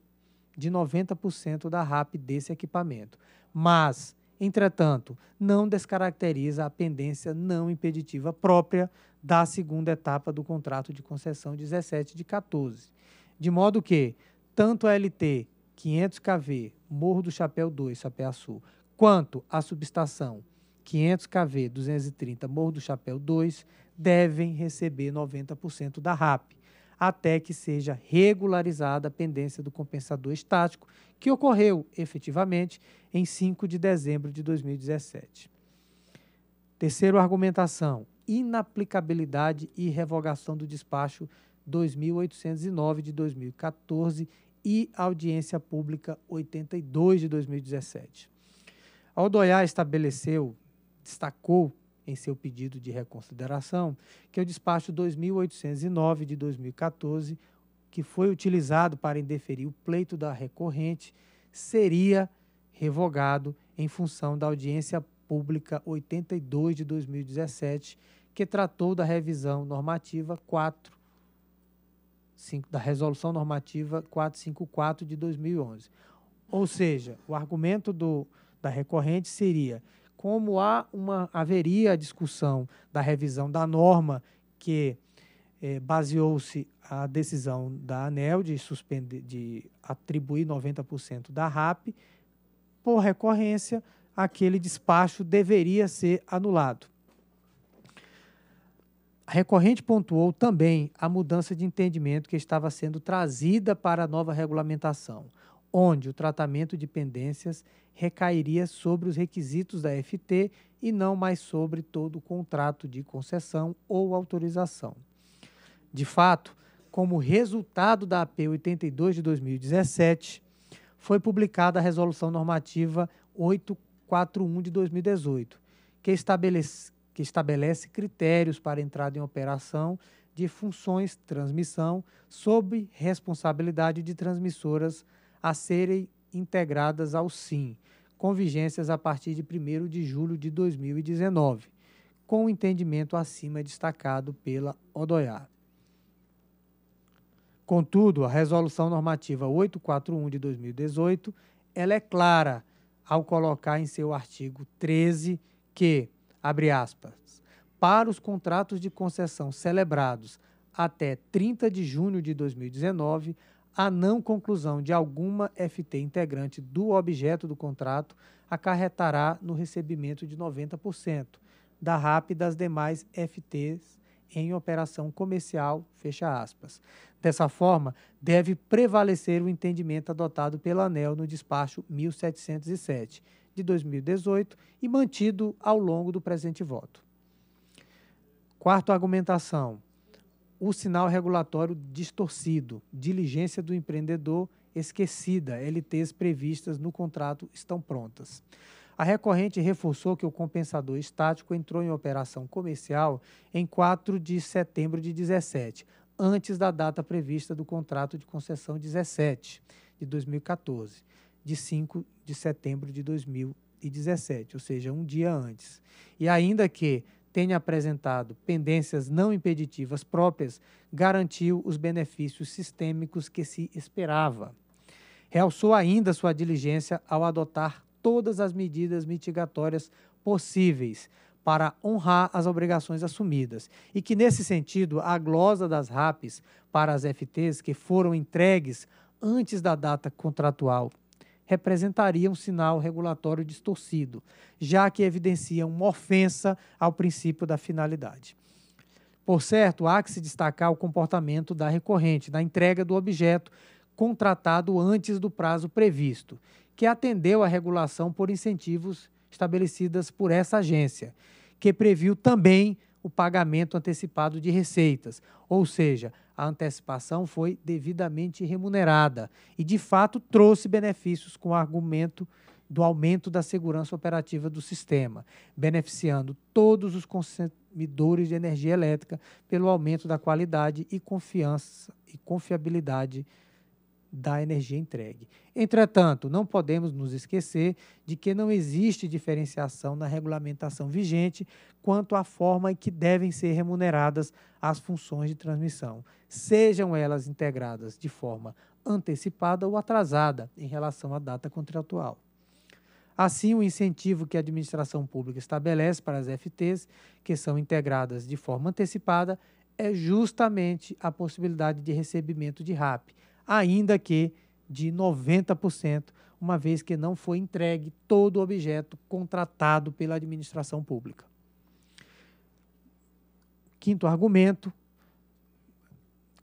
de 90% da RAP desse equipamento. Mas, entretanto, não descaracteriza a pendência não impeditiva própria da segunda etapa do contrato de concessão 17 de 14. De modo que, tanto a LT 500 kV Morro do Chapéu 2, Sapeaçu, quanto a subestação 500 kV 230 Morro do Chapéu 2 devem receber 90% da RAP até que seja regularizada a pendência do compensador estático, que ocorreu efetivamente em 5 de dezembro de 2017. Terceiro, argumentação: inaplicabilidade e revogação do despacho 2809 de 2014 e audiência pública 82 de 2017. Aldoiá estabeleceu, destacou em seu pedido de reconsideração, que é o despacho 2809 de 2014, que foi utilizado para indeferir o pleito da recorrente, seria revogado em função da audiência pública 82 de 2017, que tratou da revisão normativa 4 5, da resolução normativa 454 de 2011. Ou seja, o argumento do da recorrente seria como há uma, haveria a discussão da revisão da norma que eh, baseou-se a decisão da ANEL de, suspender, de atribuir 90% da RAP, por recorrência, aquele despacho deveria ser anulado. A recorrente pontuou também a mudança de entendimento que estava sendo trazida para a nova regulamentação, onde o tratamento de pendências recairia sobre os requisitos da FT e não mais sobre todo o contrato de concessão ou autorização. De fato, como resultado da AP 82 de 2017, foi publicada a Resolução Normativa 841 de 2018, que estabelece, que estabelece critérios para entrada em operação de funções transmissão sob responsabilidade de transmissoras a serem integradas ao SIM, com vigências a partir de 1 de julho de 2019, com o entendimento acima destacado pela Odoiar. Contudo, a Resolução Normativa 841 de 2018, ela é clara ao colocar em seu artigo 13 que, abre aspas, para os contratos de concessão celebrados até 30 de junho de 2019, a não conclusão de alguma FT integrante do objeto do contrato acarretará no recebimento de 90% da RAP das demais FTs em operação comercial, fecha aspas. Dessa forma, deve prevalecer o entendimento adotado pela ANEL no despacho 1707 de 2018 e mantido ao longo do presente voto. Quarta argumentação, o sinal regulatório distorcido, diligência do empreendedor esquecida, LTs previstas no contrato estão prontas. A recorrente reforçou que o compensador estático entrou em operação comercial em 4 de setembro de 17, antes da data prevista do contrato de concessão 17 de 2014, de 5 de setembro de 2017, ou seja, um dia antes. E ainda que tenha apresentado pendências não impeditivas próprias, garantiu os benefícios sistêmicos que se esperava. Realçou ainda sua diligência ao adotar todas as medidas mitigatórias possíveis para honrar as obrigações assumidas e que, nesse sentido, a glosa das RAPs para as FTs que foram entregues antes da data contratual representaria um sinal regulatório distorcido, já que evidencia uma ofensa ao princípio da finalidade. Por certo, há que se destacar o comportamento da recorrente, da entrega do objeto contratado antes do prazo previsto, que atendeu à regulação por incentivos estabelecidas por essa agência, que previu também o pagamento antecipado de receitas, ou seja, a antecipação foi devidamente remunerada e, de fato, trouxe benefícios com o argumento do aumento da segurança operativa do sistema, beneficiando todos os consumidores de energia elétrica pelo aumento da qualidade e confiança e confiabilidade da energia entregue. Entretanto, não podemos nos esquecer de que não existe diferenciação na regulamentação vigente quanto à forma em que devem ser remuneradas as funções de transmissão, sejam elas integradas de forma antecipada ou atrasada em relação à data contratual. Assim, o incentivo que a administração pública estabelece para as FTs, que são integradas de forma antecipada, é justamente a possibilidade de recebimento de RAP ainda que de 90%, uma vez que não foi entregue todo o objeto contratado pela administração pública. Quinto argumento,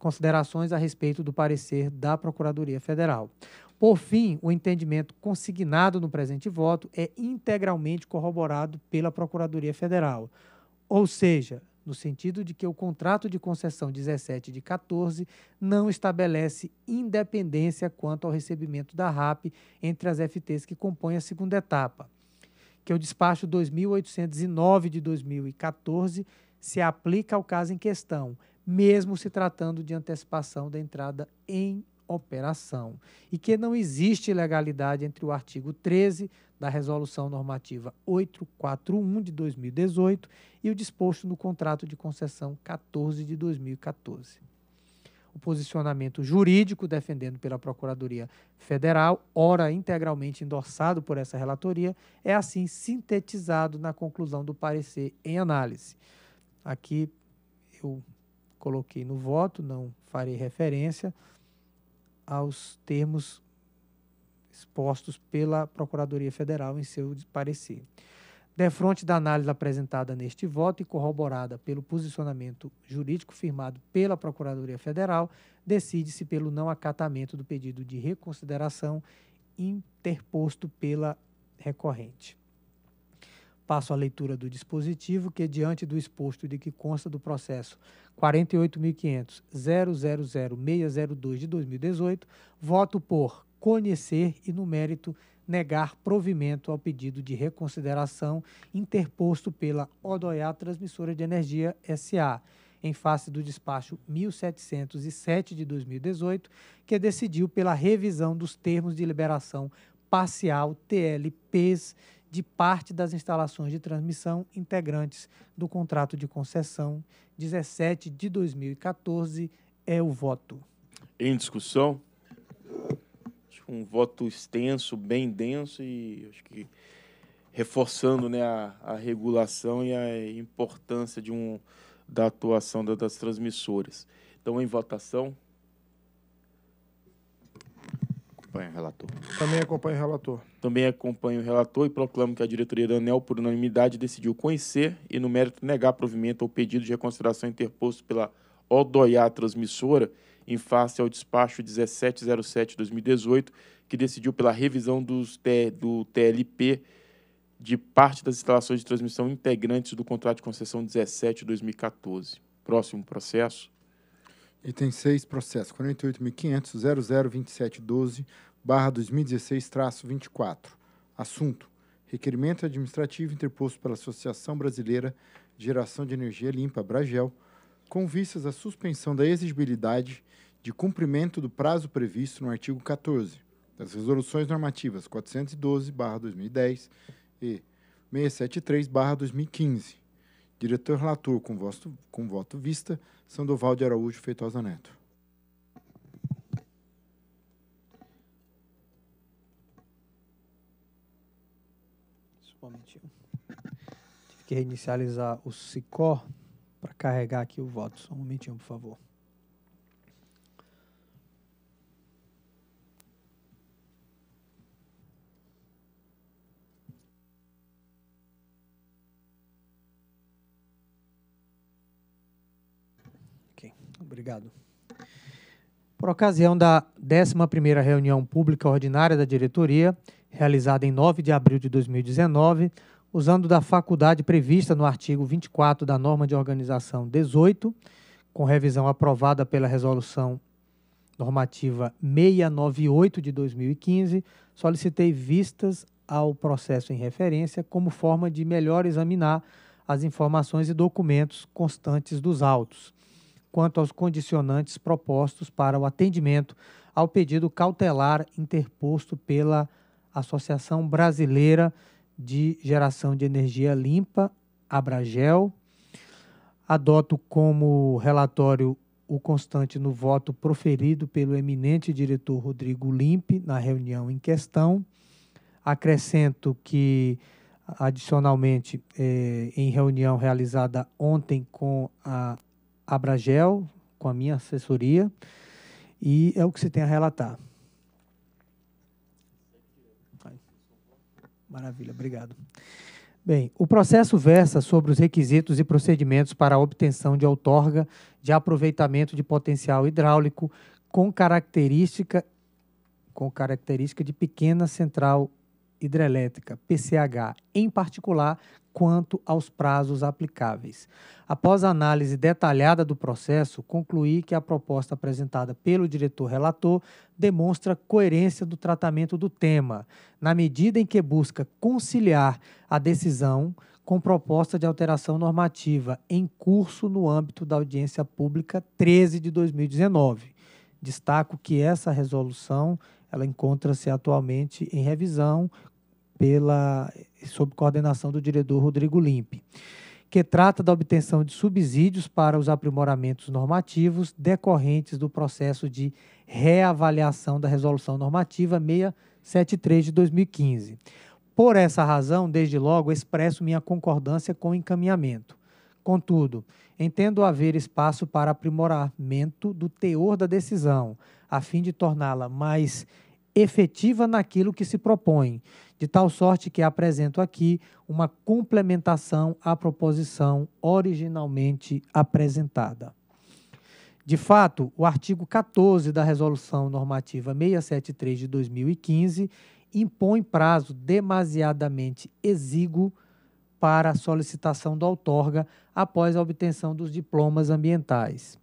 considerações a respeito do parecer da Procuradoria Federal. Por fim, o entendimento consignado no presente voto é integralmente corroborado pela Procuradoria Federal. Ou seja, no sentido de que o contrato de concessão 17 de 14 não estabelece independência quanto ao recebimento da RAP entre as FTs que compõem a segunda etapa, que é o despacho 2809 de 2014 se aplica ao caso em questão, mesmo se tratando de antecipação da entrada em operação, e que não existe legalidade entre o artigo 13 da Resolução Normativa 841 de 2018 e o disposto no contrato de concessão 14 de 2014. O posicionamento jurídico defendendo pela Procuradoria Federal, ora integralmente endossado por essa relatoria, é assim sintetizado na conclusão do parecer em análise. Aqui eu coloquei no voto, não farei referência aos termos expostos pela Procuradoria Federal em seu parecer. Defronte da análise apresentada neste voto e corroborada pelo posicionamento jurídico firmado pela Procuradoria Federal, decide-se pelo não acatamento do pedido de reconsideração interposto pela recorrente. Passo à leitura do dispositivo que, diante do exposto de que consta do processo 48.500.000602 de 2018, voto por conhecer e, no mérito, negar provimento ao pedido de reconsideração interposto pela Odoia Transmissora de Energia SA, em face do despacho 1707 de 2018, que decidiu pela revisão dos termos de liberação parcial TLPs de parte das instalações de transmissão integrantes do contrato de concessão 17 de 2014 é o voto. Em discussão? um voto extenso, bem denso e acho que reforçando né, a, a regulação e a importância de um, da atuação da, das transmissoras. Então, em votação. Acompanho o relator. Também acompanho o relator. Também acompanho o relator e proclamo que a diretoria da ANEL, por unanimidade, decidiu conhecer e, no mérito, negar provimento ao pedido de reconsideração interposto pela Odoiá Transmissora em face ao despacho 1707-2018, que decidiu pela revisão dos, do TLP de parte das instalações de transmissão integrantes do contrato de concessão 17-2014. Próximo processo. Item 6, processo 48.500.002712, barra 2016, traço 24. Assunto, requerimento administrativo interposto pela Associação Brasileira de Geração de Energia Limpa, Bragel, com vistas à suspensão da exigibilidade de cumprimento do prazo previsto no artigo 14 das resoluções normativas 412/2010 e 673/2015. Diretor relator com voto, com voto vista, Sandoval de Araújo Feitosa Neto. Só Tive que reinicializar o SICOR para carregar aqui o voto. Só um momentinho, por favor. Ok, obrigado. Por ocasião da 11ª reunião pública ordinária da diretoria, realizada em 9 de abril de 2019, usando da faculdade prevista no artigo 24 da norma de organização 18, com revisão aprovada pela resolução normativa 698 de 2015, solicitei vistas ao processo em referência como forma de melhor examinar as informações e documentos constantes dos autos, quanto aos condicionantes propostos para o atendimento ao pedido cautelar interposto pela Associação Brasileira de Geração de Energia Limpa, Abragel. Adoto como relatório o constante no voto proferido pelo eminente diretor Rodrigo Limpe na reunião em questão. Acrescento que, adicionalmente, eh, em reunião realizada ontem com a Abragel, com a minha assessoria, e é o que se tem a relatar. Maravilha, obrigado. Bem, o processo versa sobre os requisitos e procedimentos para a obtenção de outorga de aproveitamento de potencial hidráulico com característica com característica de pequena central Hidrelétrica, PCH, em particular quanto aos prazos aplicáveis. Após a análise detalhada do processo, concluí que a proposta apresentada pelo diretor relator demonstra coerência do tratamento do tema, na medida em que busca conciliar a decisão com proposta de alteração normativa em curso no âmbito da audiência pública 13 de 2019. Destaco que essa resolução ela encontra-se atualmente em revisão pela, sob coordenação do diretor Rodrigo Limpe, que trata da obtenção de subsídios para os aprimoramentos normativos decorrentes do processo de reavaliação da Resolução Normativa 673 de 2015. Por essa razão, desde logo, expresso minha concordância com o encaminhamento. Contudo, entendo haver espaço para aprimoramento do teor da decisão, a fim de torná-la mais efetiva naquilo que se propõe, de tal sorte que apresento aqui uma complementação à proposição originalmente apresentada. De fato, o artigo 14 da Resolução Normativa 673 de 2015 impõe prazo demasiadamente exíguo para a solicitação da outorga após a obtenção dos diplomas ambientais.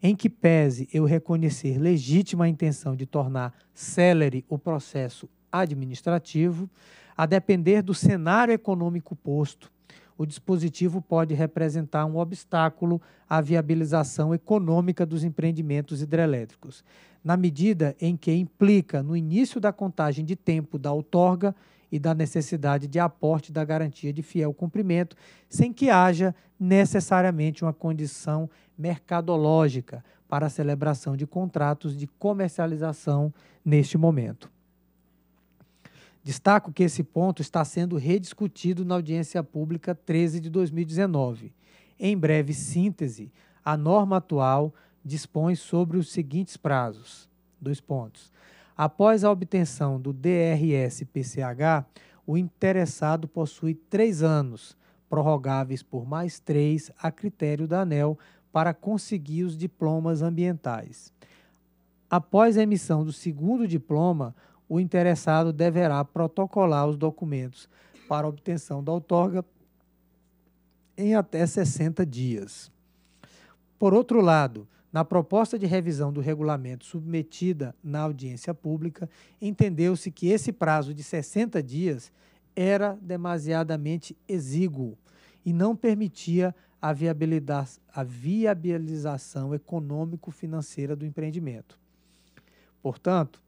Em que pese eu reconhecer legítima a intenção de tornar célere o processo administrativo, a depender do cenário econômico posto, o dispositivo pode representar um obstáculo à viabilização econômica dos empreendimentos hidrelétricos, na medida em que implica no início da contagem de tempo da outorga e da necessidade de aporte da garantia de fiel cumprimento, sem que haja necessariamente uma condição mercadológica para a celebração de contratos de comercialização neste momento. Destaco que esse ponto está sendo rediscutido na audiência pública 13 de 2019. Em breve síntese, a norma atual dispõe sobre os seguintes prazos: dois pontos. Após a obtenção do DRS-PCH, o interessado possui três anos, prorrogáveis por mais três a critério da ANEL, para conseguir os diplomas ambientais. Após a emissão do segundo diploma, o interessado deverá protocolar os documentos para obtenção da outorga em até 60 dias. Por outro lado, na proposta de revisão do regulamento submetida na audiência pública, entendeu-se que esse prazo de 60 dias era demasiadamente exíguo e não permitia a, a viabilização econômico-financeira do empreendimento. Portanto,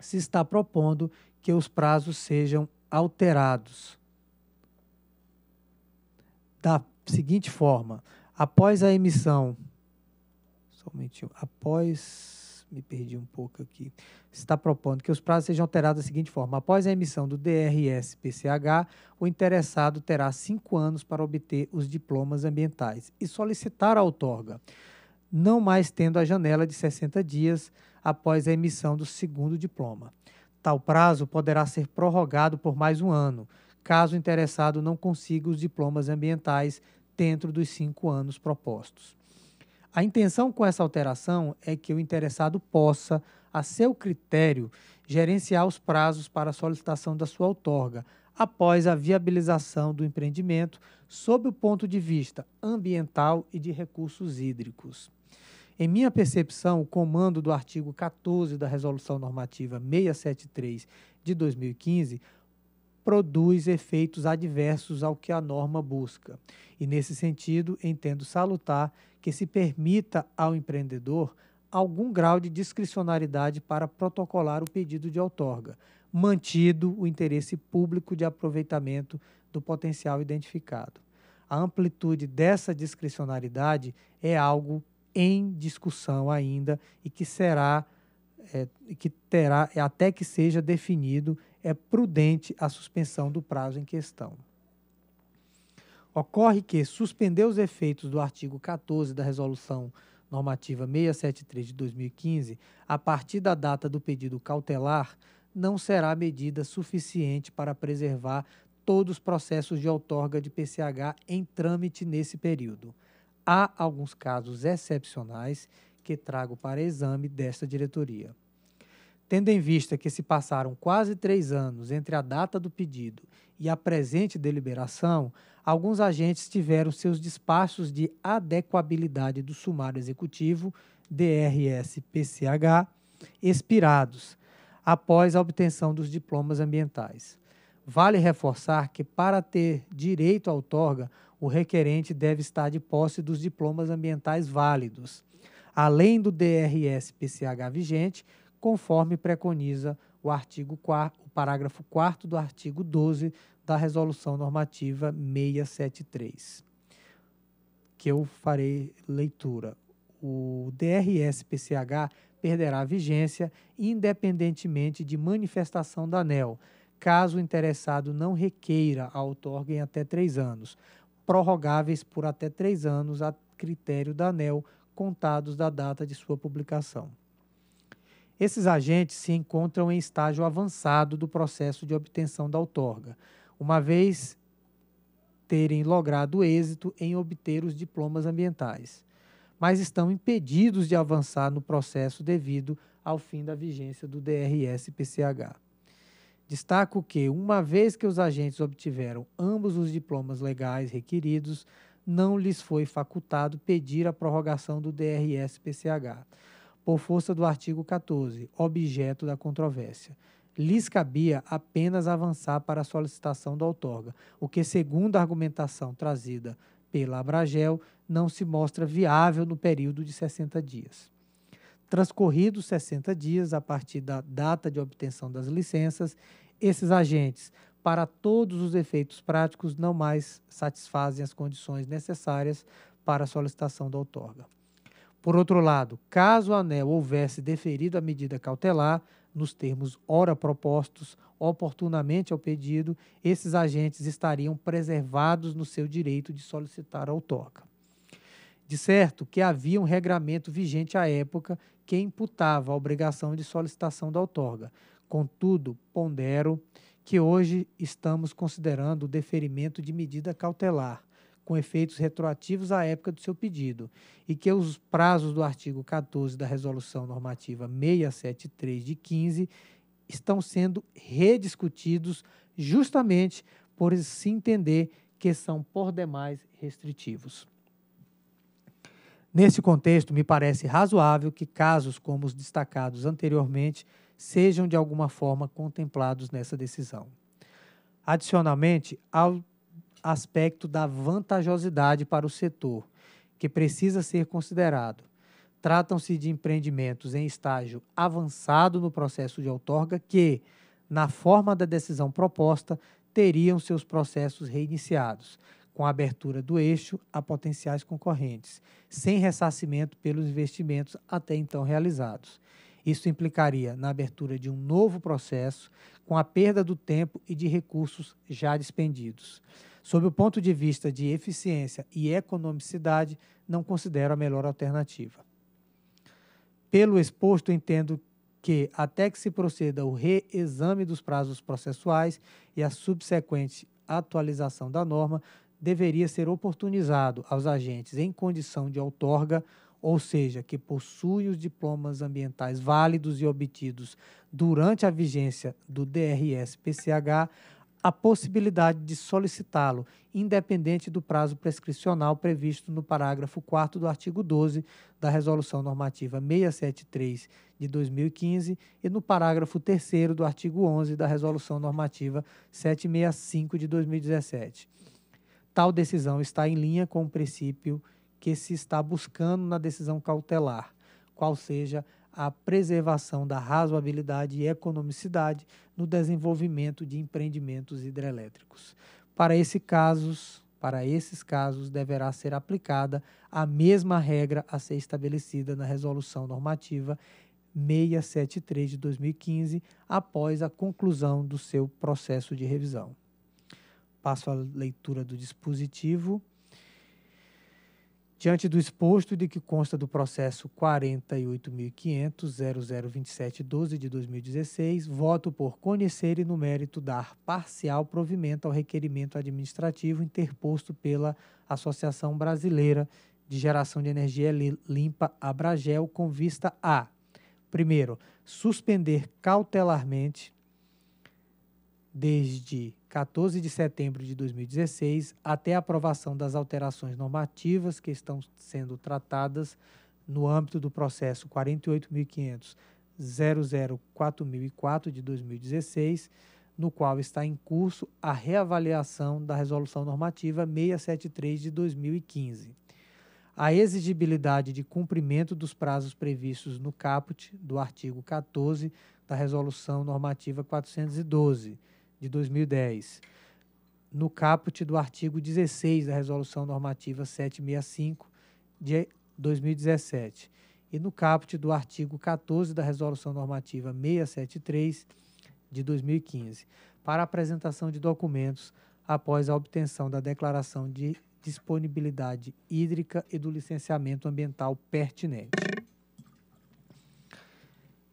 se está propondo que os prazos sejam alterados. Da seguinte forma, após a emissão, somente após, me perdi um pouco aqui, está propondo que os prazos sejam alterados da seguinte forma, após a emissão do DRS-PCH, o interessado terá cinco anos para obter os diplomas ambientais e solicitar a outorga, não mais tendo a janela de 60 dias após a emissão do segundo diploma. Tal prazo poderá ser prorrogado por mais um ano, caso o interessado não consiga os diplomas ambientais dentro dos cinco anos propostos. A intenção com essa alteração é que o interessado possa, a seu critério, gerenciar os prazos para a solicitação da sua outorga após a viabilização do empreendimento sob o ponto de vista ambiental e de recursos hídricos. Em minha percepção, o comando do artigo 14 da Resolução Normativa 673 de 2015 produz efeitos adversos ao que a norma busca. E, nesse sentido, entendo salutar que se permita ao empreendedor algum grau de discricionariedade para protocolar o pedido de outorga, mantido o interesse público de aproveitamento do potencial identificado. A amplitude dessa discricionariedade é algo em discussão ainda e que será é, que terá até que seja definido é prudente a suspensão do prazo em questão. Ocorre que suspender os efeitos do artigo 14 da resolução normativa 673 de 2015 a partir da data do pedido cautelar não será medida suficiente para preservar todos os processos de outorga de PCH em trâmite nesse período. Há alguns casos excepcionais que trago para exame desta diretoria. Tendo em vista que se passaram quase três anos entre a data do pedido e a presente deliberação, alguns agentes tiveram seus despachos de adequabilidade do sumário executivo, DRS-PCH, expirados após a obtenção dos diplomas ambientais. Vale reforçar que, para ter direito à outorga, o requerente deve estar de posse dos diplomas ambientais válidos, além do DRS-PCH vigente, conforme preconiza o artigo 4, o parágrafo 4 do artigo 12 da Resolução Normativa 673, que eu farei leitura. O DRS-PCH perderá vigência independentemente de manifestação da ANEL, caso o interessado não requeira a outorga em até três anos, prorrogáveis por até três anos a critério da ANEL, contados da data de sua publicação. Esses agentes se encontram em estágio avançado do processo de obtenção da outorga, uma vez terem logrado êxito em obter os diplomas ambientais, mas estão impedidos de avançar no processo devido ao fim da vigência do DRS-PCH. Destaco que, uma vez que os agentes obtiveram ambos os diplomas legais requeridos, não lhes foi facultado pedir a prorrogação do DRS-PCH, por força do artigo 14, objeto da controvérsia. Lhes cabia apenas avançar para a solicitação da outorga, o que, segundo a argumentação trazida pela Abragel, não se mostra viável no período de 60 dias. Transcorridos 60 dias a partir da data de obtenção das licenças, esses agentes, para todos os efeitos práticos, não mais satisfazem as condições necessárias para a solicitação da outorga. Por outro lado, caso o ANEL houvesse deferido a medida cautelar, nos termos ora propostos oportunamente ao pedido, esses agentes estariam preservados no seu direito de solicitar a outorga. De certo que havia um regramento vigente à época que imputava a obrigação de solicitação da outorga. Contudo, pondero que hoje estamos considerando o deferimento de medida cautelar, com efeitos retroativos à época do seu pedido, e que os prazos do artigo 14 da Resolução Normativa 673 de 15 estão sendo rediscutidos justamente por se entender que são por demais restritivos. Nesse contexto, me parece razoável que casos como os destacados anteriormente sejam de alguma forma contemplados nessa decisão. Adicionalmente, ao aspecto da vantajosidade para o setor, que precisa ser considerado. Tratam-se de empreendimentos em estágio avançado no processo de outorga que, na forma da decisão proposta, teriam seus processos reiniciados, com a abertura do eixo a potenciais concorrentes, sem ressarcimento pelos investimentos até então realizados. Isso implicaria na abertura de um novo processo, com a perda do tempo e de recursos já despendidos. Sob o ponto de vista de eficiência e economicidade, não considero a melhor alternativa. Pelo exposto, entendo que, até que se proceda o reexame dos prazos processuais e a subsequente atualização da norma, deveria ser oportunizado aos agentes em condição de outorga, ou seja, que possui os diplomas ambientais válidos e obtidos durante a vigência do DRS-PCH, a possibilidade de solicitá-lo, independente do prazo prescricional previsto no parágrafo 4 do artigo 12 da Resolução Normativa 673 de 2015 e no parágrafo 3 do artigo 11 da Resolução Normativa 765 de 2017 tal decisão está em linha com o princípio que se está buscando na decisão cautelar, qual seja a preservação da razoabilidade e economicidade no desenvolvimento de empreendimentos hidrelétricos. Para, esse casos, para esses casos, deverá ser aplicada a mesma regra a ser estabelecida na Resolução Normativa 673 de 2015, após a conclusão do seu processo de revisão. Passo a leitura do dispositivo. Diante do exposto de que consta do processo 48.500.002712 de 2016, voto por conhecer e, no mérito, dar parcial provimento ao requerimento administrativo interposto pela Associação Brasileira de Geração de Energia Limpa, Abragel, com vista a: primeiro, suspender cautelarmente desde 14 de setembro de 2016, até a aprovação das alterações normativas que estão sendo tratadas no âmbito do processo 48.500.004004 de 2016, no qual está em curso a reavaliação da Resolução Normativa 673 de 2015. A exigibilidade de cumprimento dos prazos previstos no caput do artigo 14 da Resolução Normativa 412 de 2010, no caput do artigo 16 da Resolução Normativa 765 de 2017 e no caput do artigo 14 da Resolução Normativa 673 de 2015, para apresentação de documentos após a obtenção da declaração de disponibilidade hídrica e do licenciamento ambiental pertinente.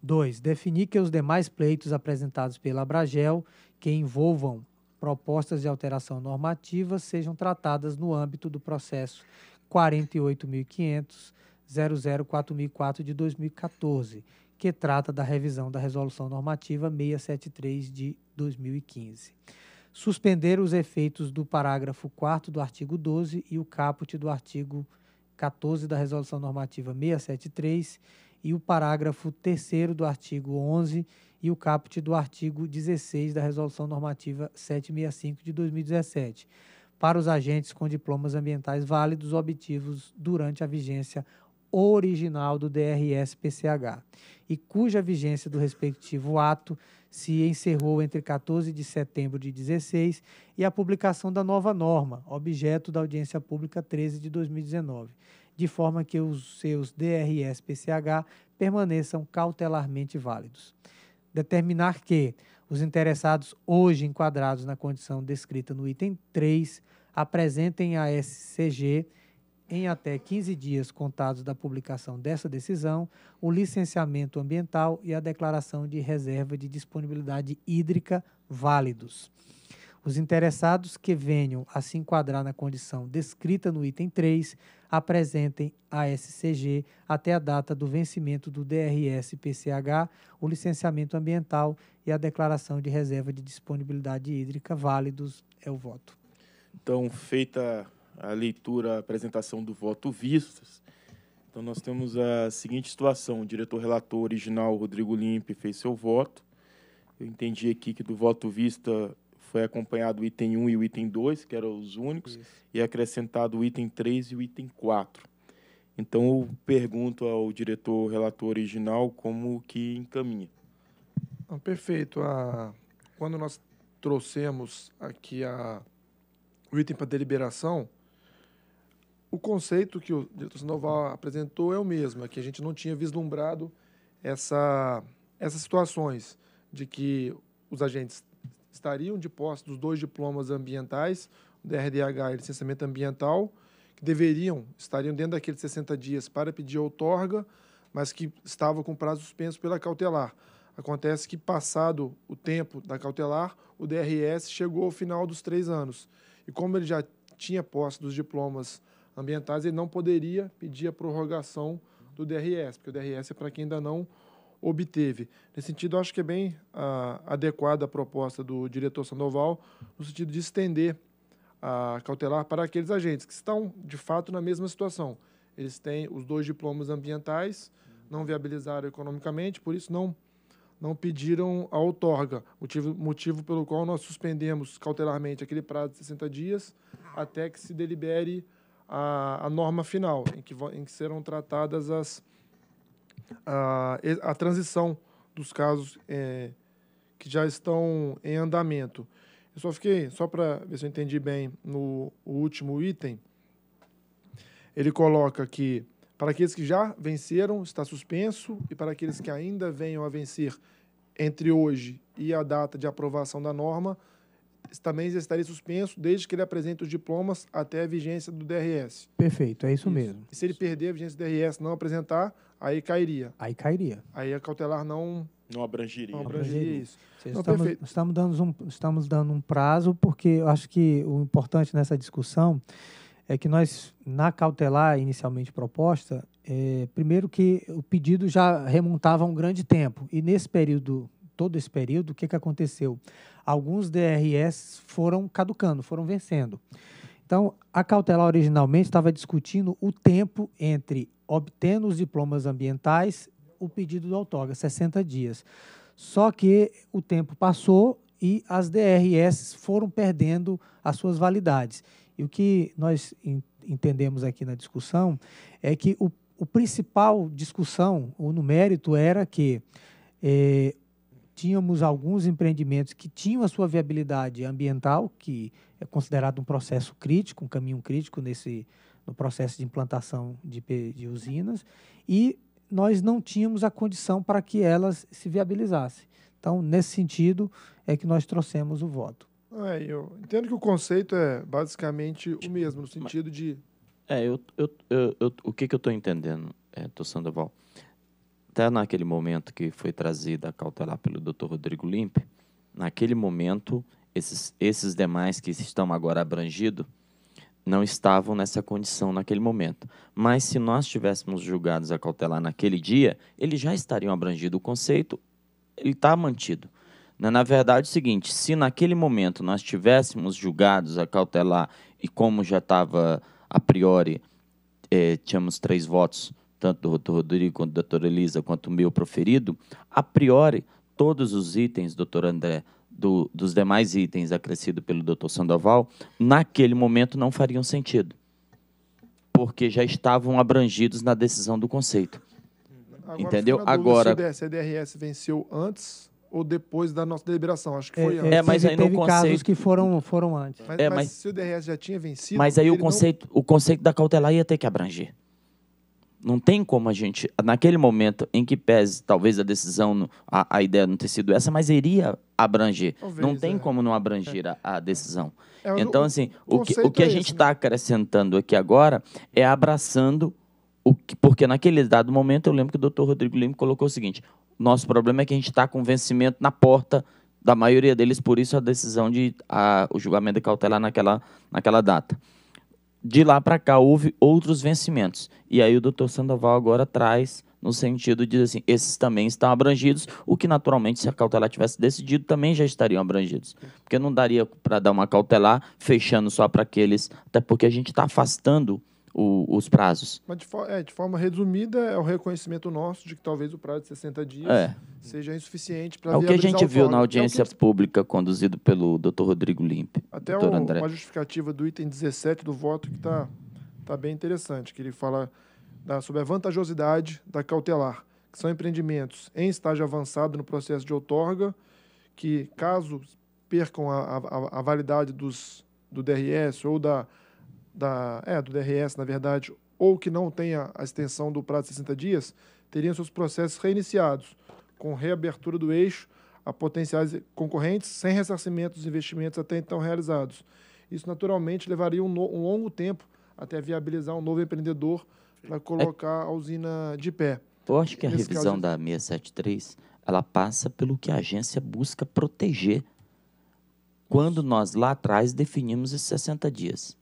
2. Definir que os demais pleitos apresentados pela Abragel que envolvam propostas de alteração normativa sejam tratadas no âmbito do processo 48.500.004.004 de 2014, que trata da revisão da Resolução Normativa 673 de 2015. Suspender os efeitos do parágrafo 4 do artigo 12 e o caput do artigo 14 da Resolução Normativa 673 e o parágrafo 3 do artigo 11 e o caput do artigo 16 da Resolução Normativa 765 de 2017, para os agentes com diplomas ambientais válidos obtivos durante a vigência original do DRS-PCH e cuja vigência do respectivo ato se encerrou entre 14 de setembro de 16 e a publicação da nova norma, objeto da audiência pública 13 de 2019 de forma que os seus DRS-PCH permaneçam cautelarmente válidos. Determinar que os interessados hoje enquadrados na condição descrita no item 3 apresentem à SCG em até 15 dias contados da publicação dessa decisão, o licenciamento ambiental e a declaração de reserva de disponibilidade hídrica válidos. Os interessados que venham a se enquadrar na condição descrita no item 3 apresentem a SCG, até a data do vencimento do DRS-PCH, o licenciamento ambiental e a declaração de reserva de disponibilidade hídrica válidos. É o voto. Então, feita a leitura, a apresentação do voto vistas, então nós temos a seguinte situação. O diretor relator original, Rodrigo Limpe, fez seu voto. Eu entendi aqui que do voto vista foi acompanhado o item 1 e o item 2, que eram os únicos, Isso. e acrescentado o item 3 e o item 4. Então eu pergunto ao diretor relator original como que encaminha. Ah, perfeito. Ah, quando nós trouxemos aqui a, o item para deliberação, o conceito que o diretor Sandoval apresentou é o mesmo, é que a gente não tinha vislumbrado essa, essas situações de que os agentes estariam de posse dos dois diplomas ambientais, o DRDH e licenciamento ambiental, que deveriam, estariam dentro daqueles 60 dias para pedir a outorga, mas que estava com prazo suspenso pela cautelar. Acontece que, passado o tempo da cautelar, o DRS chegou ao final dos três anos. E como ele já tinha posse dos diplomas ambientais, ele não poderia pedir a prorrogação do DRS, porque o DRS é para quem ainda não obteve. Nesse sentido, acho que é bem ah, adequada a proposta do diretor Sandoval, no sentido de estender a cautelar para aqueles agentes que estão, de fato, na mesma situação. Eles têm os dois diplomas ambientais, não viabilizaram economicamente, por isso não, não pediram a outorga, motivo, motivo pelo qual nós suspendemos cautelarmente aquele prazo de 60 dias até que se delibere a, a norma final, em que, em que serão tratadas as a, a transição dos casos é, que já estão em andamento. Eu só fiquei, só para ver se eu entendi bem, no último item, ele coloca que para aqueles que já venceram, está suspenso, e para aqueles que ainda venham a vencer entre hoje e a data de aprovação da norma, também estaria suspenso desde que ele apresente os diplomas até a vigência do DRS. Perfeito, é isso, isso. mesmo. E se ele perder a vigência do DRS não apresentar, aí cairia. Aí cairia. Aí a cautelar não não abrangeria. Não abrangeria isso. Seja, estamos, estamos, dando um, estamos dando um prazo, porque eu acho que o importante nessa discussão é que nós, na cautelar inicialmente proposta, é, primeiro que o pedido já remontava a um grande tempo. E nesse período todo esse período, o que, que aconteceu? Alguns DRS foram caducando, foram vencendo. Então, a cautela originalmente estava discutindo o tempo entre obtendo os diplomas ambientais, o pedido do autógrafo, 60 dias. Só que o tempo passou e as DRS foram perdendo as suas validades. E o que nós entendemos aqui na discussão é que o, o principal discussão, ou no mérito, era que eh, tínhamos alguns empreendimentos que tinham a sua viabilidade ambiental, que é considerado um processo crítico, um caminho crítico nesse no processo de implantação de, de usinas, e nós não tínhamos a condição para que elas se viabilizassem. Então, nesse sentido, é que nós trouxemos o voto. É, eu entendo que o conceito é basicamente o mesmo, no sentido de. É, eu, eu, eu, eu o que, que eu estou entendendo, é, Sandoval? até naquele momento que foi trazida a cautelar pelo Dr. Rodrigo Limpe, naquele momento esses, esses demais que estão agora abrangidos não estavam nessa condição naquele momento. Mas se nós tivéssemos julgados a cautelar naquele dia, eles já estariam abrangido o conceito, ele está mantido. Na verdade, é o seguinte: se naquele momento nós tivéssemos julgados a cautelar e como já estava a priori, eh, tínhamos três votos tanto do doutor Rodrigo quanto da doutora Elisa, quanto o meu proferido, a priori, todos os itens, doutor André, do, dos demais itens acrescidos pelo doutor Sandoval, naquele momento não fariam sentido, porque já estavam abrangidos na decisão do conceito. Agora, Entendeu? Agora. Dúvida, se o CDRS venceu antes ou depois da nossa deliberação. Acho que foi é, antes. É, mas aí teve conceito... casos que foram, foram antes. Mas, é, mas, mas se o DRS já tinha vencido. Mas aí o conceito, não... o conceito da cautelar ia ter que abranger. Não tem como a gente, naquele momento em que pese talvez a decisão, a, a ideia não ter sido essa, mas iria abranger. Talvez, não tem é. como não abranger é. a, a, decisão. É, então, assim, o, o que, o que a é gente está né? acrescentando aqui agora é abraçando o que. Porque naquele dado momento eu lembro que o doutor Rodrigo Lima colocou o seguinte: nosso problema é que a gente está com vencimento na porta da maioria deles, por isso a decisão de a, o julgamento é cautelar naquela, naquela data de lá para cá houve outros vencimentos. E aí o doutor Sandoval agora traz no sentido de dizer assim, esses também estão abrangidos, o que naturalmente se a cautelar tivesse decidido também já estariam abrangidos. Porque não daria para dar uma cautelar fechando só para aqueles, até porque a gente está afastando o, os prazos. Mas de, é, de, forma resumida, é o reconhecimento nosso de que talvez o prazo de 60 dias é. seja insuficiente para É o que a gente viu na é audiência é que... pública conduzido pelo Dr. Rodrigo Limpe. Até o, André. uma justificativa do item 17 do voto que está tá bem interessante, que ele fala da, sobre a vantajosidade da cautelar, que são empreendimentos em estágio avançado no processo de outorga, que caso percam a, a, a validade dos, do DRS ou da da, é, do DRS, na verdade, ou que não tenha a extensão do prazo de 60 dias, teriam seus processos reiniciados, com reabertura do eixo a potenciais concorrentes, sem ressarcimento dos investimentos até então realizados. Isso, naturalmente, levaria um, no, um longo tempo até viabilizar um novo empreendedor para colocar a usina de pé. Eu acho que a Nesse revisão caso... da 673 ela passa pelo que a agência busca proteger quando nós lá atrás definimos esses 60 dias.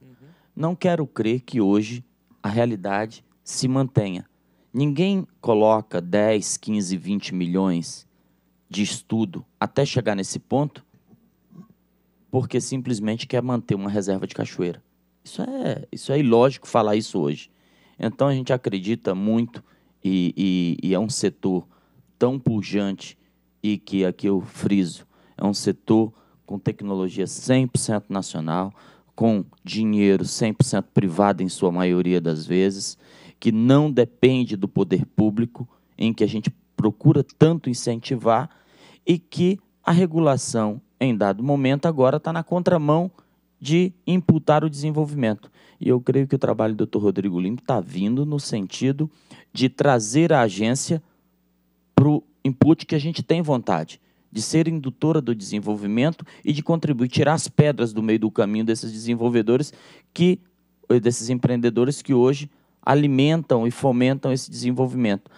Não quero crer que hoje a realidade se mantenha. Ninguém coloca 10, 15, 20 milhões de estudo até chegar nesse ponto porque simplesmente quer manter uma reserva de cachoeira. Isso é, isso é ilógico falar isso hoje. Então a gente acredita muito e, e, e é um setor tão pujante e que aqui eu friso, é um setor com tecnologia 100% nacional, com dinheiro 100% privado, em sua maioria das vezes, que não depende do poder público, em que a gente procura tanto incentivar, e que a regulação, em dado momento, agora está na contramão de imputar o desenvolvimento. E eu creio que o trabalho do Dr. Rodrigo Limpo está vindo no sentido de trazer a agência para o input que a gente tem vontade, de ser indutora do desenvolvimento e de contribuir, tirar as pedras do meio do caminho desses desenvolvedores que eh, desses empreendedores que hoje alimentam e fomentam esse desenvolvimento.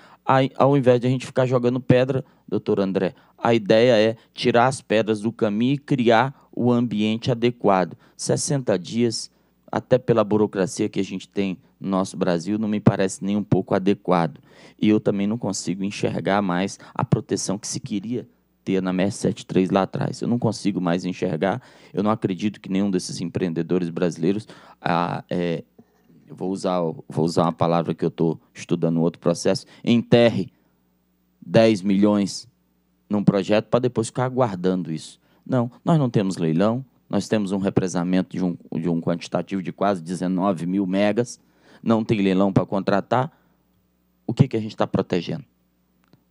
ao invés de a gente ficar jogando pedra, doutor André, a ideia é tirar as pedras do caminho e criar o ambiente adequado. 60 dias, até pela burocracia que a gente tem no nosso Brasil, não me parece nem um pouco adequado. E eu também não consigo enxergar mais a proteção que se queria ter na MS73 lá atrás. Eu não consigo mais enxergar, eu não acredito que nenhum desses empreendedores brasileiros. Ah, é, vou, usar, vou usar uma palavra que eu estou estudando outro processo, enterre 10 milhões num projeto para depois ficar aguardando isso. Não, nós não temos leilão, nós temos um represamento de um, de um quantitativo de quase 19 mil megas, não tem leilão para contratar. O que, que a gente está protegendo?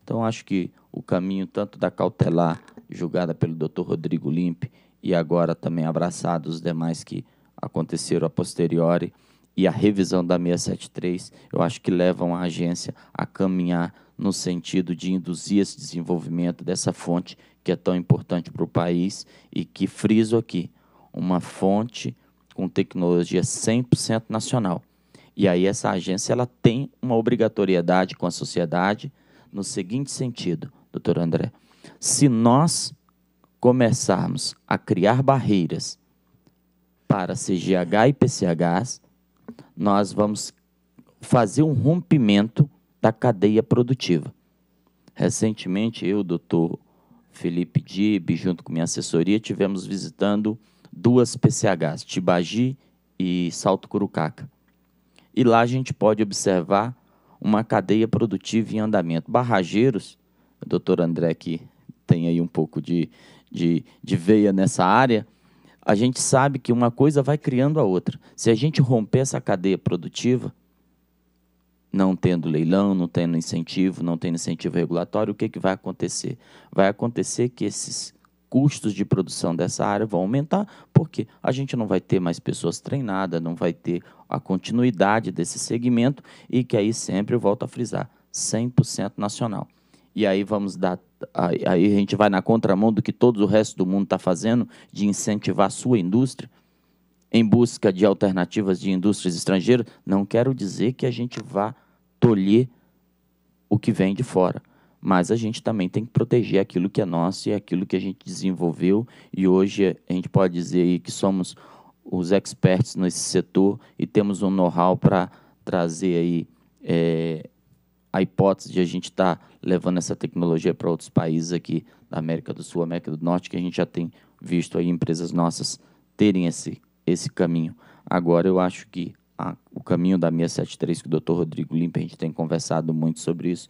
Então, acho que o caminho tanto da cautelar, julgada pelo Dr. Rodrigo Limpe, e agora também abraçado os demais que aconteceram a posteriori, e a revisão da 673, eu acho que levam a agência a caminhar no sentido de induzir esse desenvolvimento dessa fonte que é tão importante para o país e que friso aqui, uma fonte com tecnologia 100% nacional. E aí essa agência ela tem uma obrigatoriedade com a sociedade, no seguinte sentido, doutor André: se nós começarmos a criar barreiras para CGH e PCHs, nós vamos fazer um rompimento da cadeia produtiva. Recentemente, eu, doutor Felipe Dib, junto com minha assessoria, tivemos visitando duas PCHs, Tibagi e Salto Curucaca. E lá a gente pode observar uma cadeia produtiva em andamento. Barrageiros, o doutor André que tem aí um pouco de, de, de veia nessa área, a gente sabe que uma coisa vai criando a outra. Se a gente romper essa cadeia produtiva, não tendo leilão, não tendo incentivo, não tendo incentivo regulatório, o que, que vai acontecer? Vai acontecer que esses custos de produção dessa área vão aumentar, porque a gente não vai ter mais pessoas treinadas, não vai ter a continuidade desse segmento e que aí sempre eu volto a frisar, 100% nacional. E aí vamos dar aí a gente vai na contramão do que todo o resto do mundo está fazendo de incentivar a sua indústria em busca de alternativas de indústrias estrangeiras, não quero dizer que a gente vá tolher o que vem de fora mas a gente também tem que proteger aquilo que é nosso e aquilo que a gente desenvolveu. E hoje a gente pode dizer que somos os experts nesse setor e temos um know-how para trazer aí é, a hipótese de a gente estar tá levando essa tecnologia para outros países aqui da América do Sul, América do Norte, que a gente já tem visto aí empresas nossas terem esse, esse caminho. Agora eu acho que a, o caminho da 673 que o Dr. Rodrigo Limpa, a gente tem conversado muito sobre isso,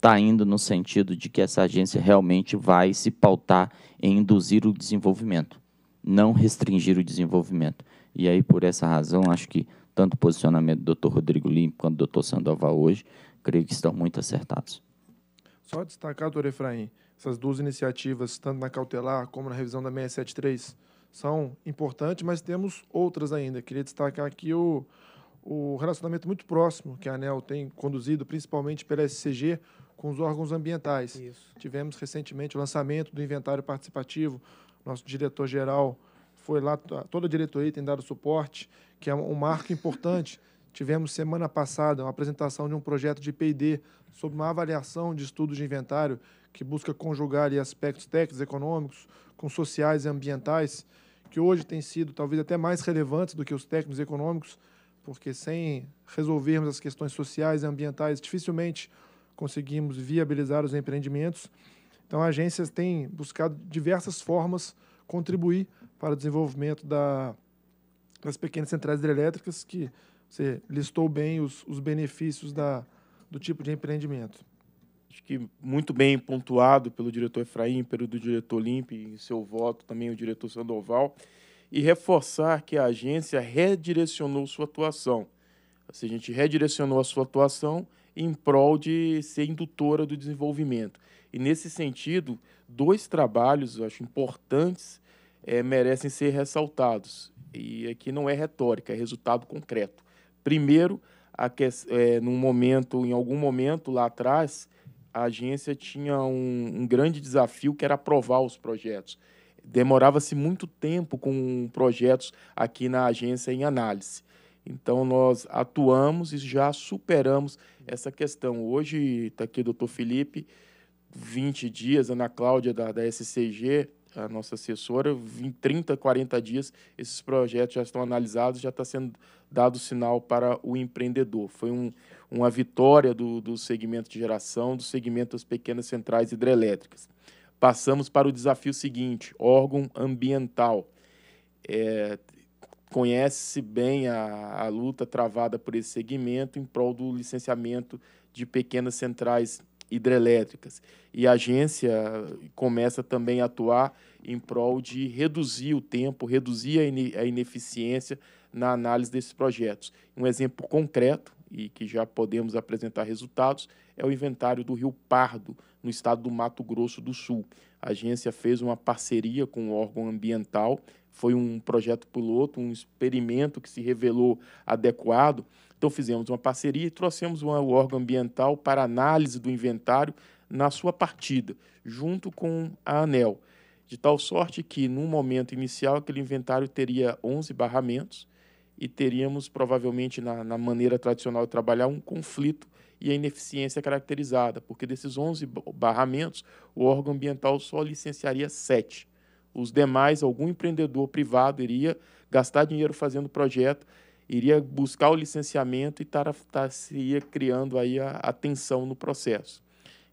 está indo no sentido de que essa agência realmente vai se pautar em induzir o desenvolvimento, não restringir o desenvolvimento. E aí, por essa razão, acho que tanto o posicionamento do Dr. Rodrigo Limpo quanto do Dr. Sandoval hoje, creio que estão muito acertados. Só destacar, doutor Efraim, essas duas iniciativas, tanto na cautelar como na revisão da 673, são importantes, mas temos outras ainda. Queria destacar aqui o, o relacionamento muito próximo que a ANEL tem conduzido, principalmente pela SCG, com os órgãos ambientais. Isso. Tivemos recentemente o lançamento do inventário participativo. Nosso diretor-geral foi lá, toda a diretoria tem dado suporte, que é um marco importante. Tivemos semana passada uma apresentação de um projeto de P&D sobre uma avaliação de estudos de inventário que busca conjugar ali, aspectos técnicos, econômicos, com sociais e ambientais, que hoje têm sido talvez até mais relevantes do que os técnicos e econômicos, porque sem resolvermos as questões sociais e ambientais, dificilmente conseguimos viabilizar os empreendimentos. Então, a agência tem buscado diversas formas contribuir para o desenvolvimento da, das pequenas centrais hidrelétricas, que você listou bem os, os benefícios da, do tipo de empreendimento. Acho que muito bem pontuado pelo diretor Efraim, pelo diretor Limpe, em seu voto também o diretor Sandoval, e reforçar que a agência redirecionou sua atuação. a gente redirecionou a sua atuação em prol de ser indutora do desenvolvimento. E nesse sentido, dois trabalhos, eu acho importantes, é, merecem ser ressaltados. E aqui não é retórica, é resultado concreto. Primeiro, a que, é, num momento, em algum momento lá atrás, a agência tinha um, um grande desafio que era aprovar os projetos. Demorava-se muito tempo com projetos aqui na agência em análise. Então, nós atuamos e já superamos essa questão. Hoje, está aqui o doutor Felipe, 20 dias, Ana Cláudia, da, da SCG, a nossa assessora, em 30, 40 dias, esses projetos já estão analisados, já está sendo dado sinal para o empreendedor. Foi um, uma vitória do, do segmento de geração, do segmento das pequenas centrais hidrelétricas. Passamos para o desafio seguinte, órgão ambiental. É, conhece bem a, a luta travada por esse segmento em prol do licenciamento de pequenas centrais hidrelétricas. E a agência começa também a atuar em prol de reduzir o tempo, reduzir a ineficiência na análise desses projetos. Um exemplo concreto, e que já podemos apresentar resultados, é o inventário do Rio Pardo, no estado do Mato Grosso do Sul. A agência fez uma parceria com o órgão ambiental foi um projeto piloto, um experimento que se revelou adequado. Então fizemos uma parceria e trouxemos o órgão ambiental para análise do inventário na sua partida, junto com a ANEL, de tal sorte que no momento inicial aquele inventário teria 11 barramentos e teríamos provavelmente na, na maneira tradicional de trabalhar um conflito e a ineficiência caracterizada, porque desses 11 barramentos, o órgão ambiental só licenciaria 7. Os demais, algum empreendedor privado iria gastar dinheiro fazendo projeto, iria buscar o licenciamento e estaria criando aí a, a tensão no processo.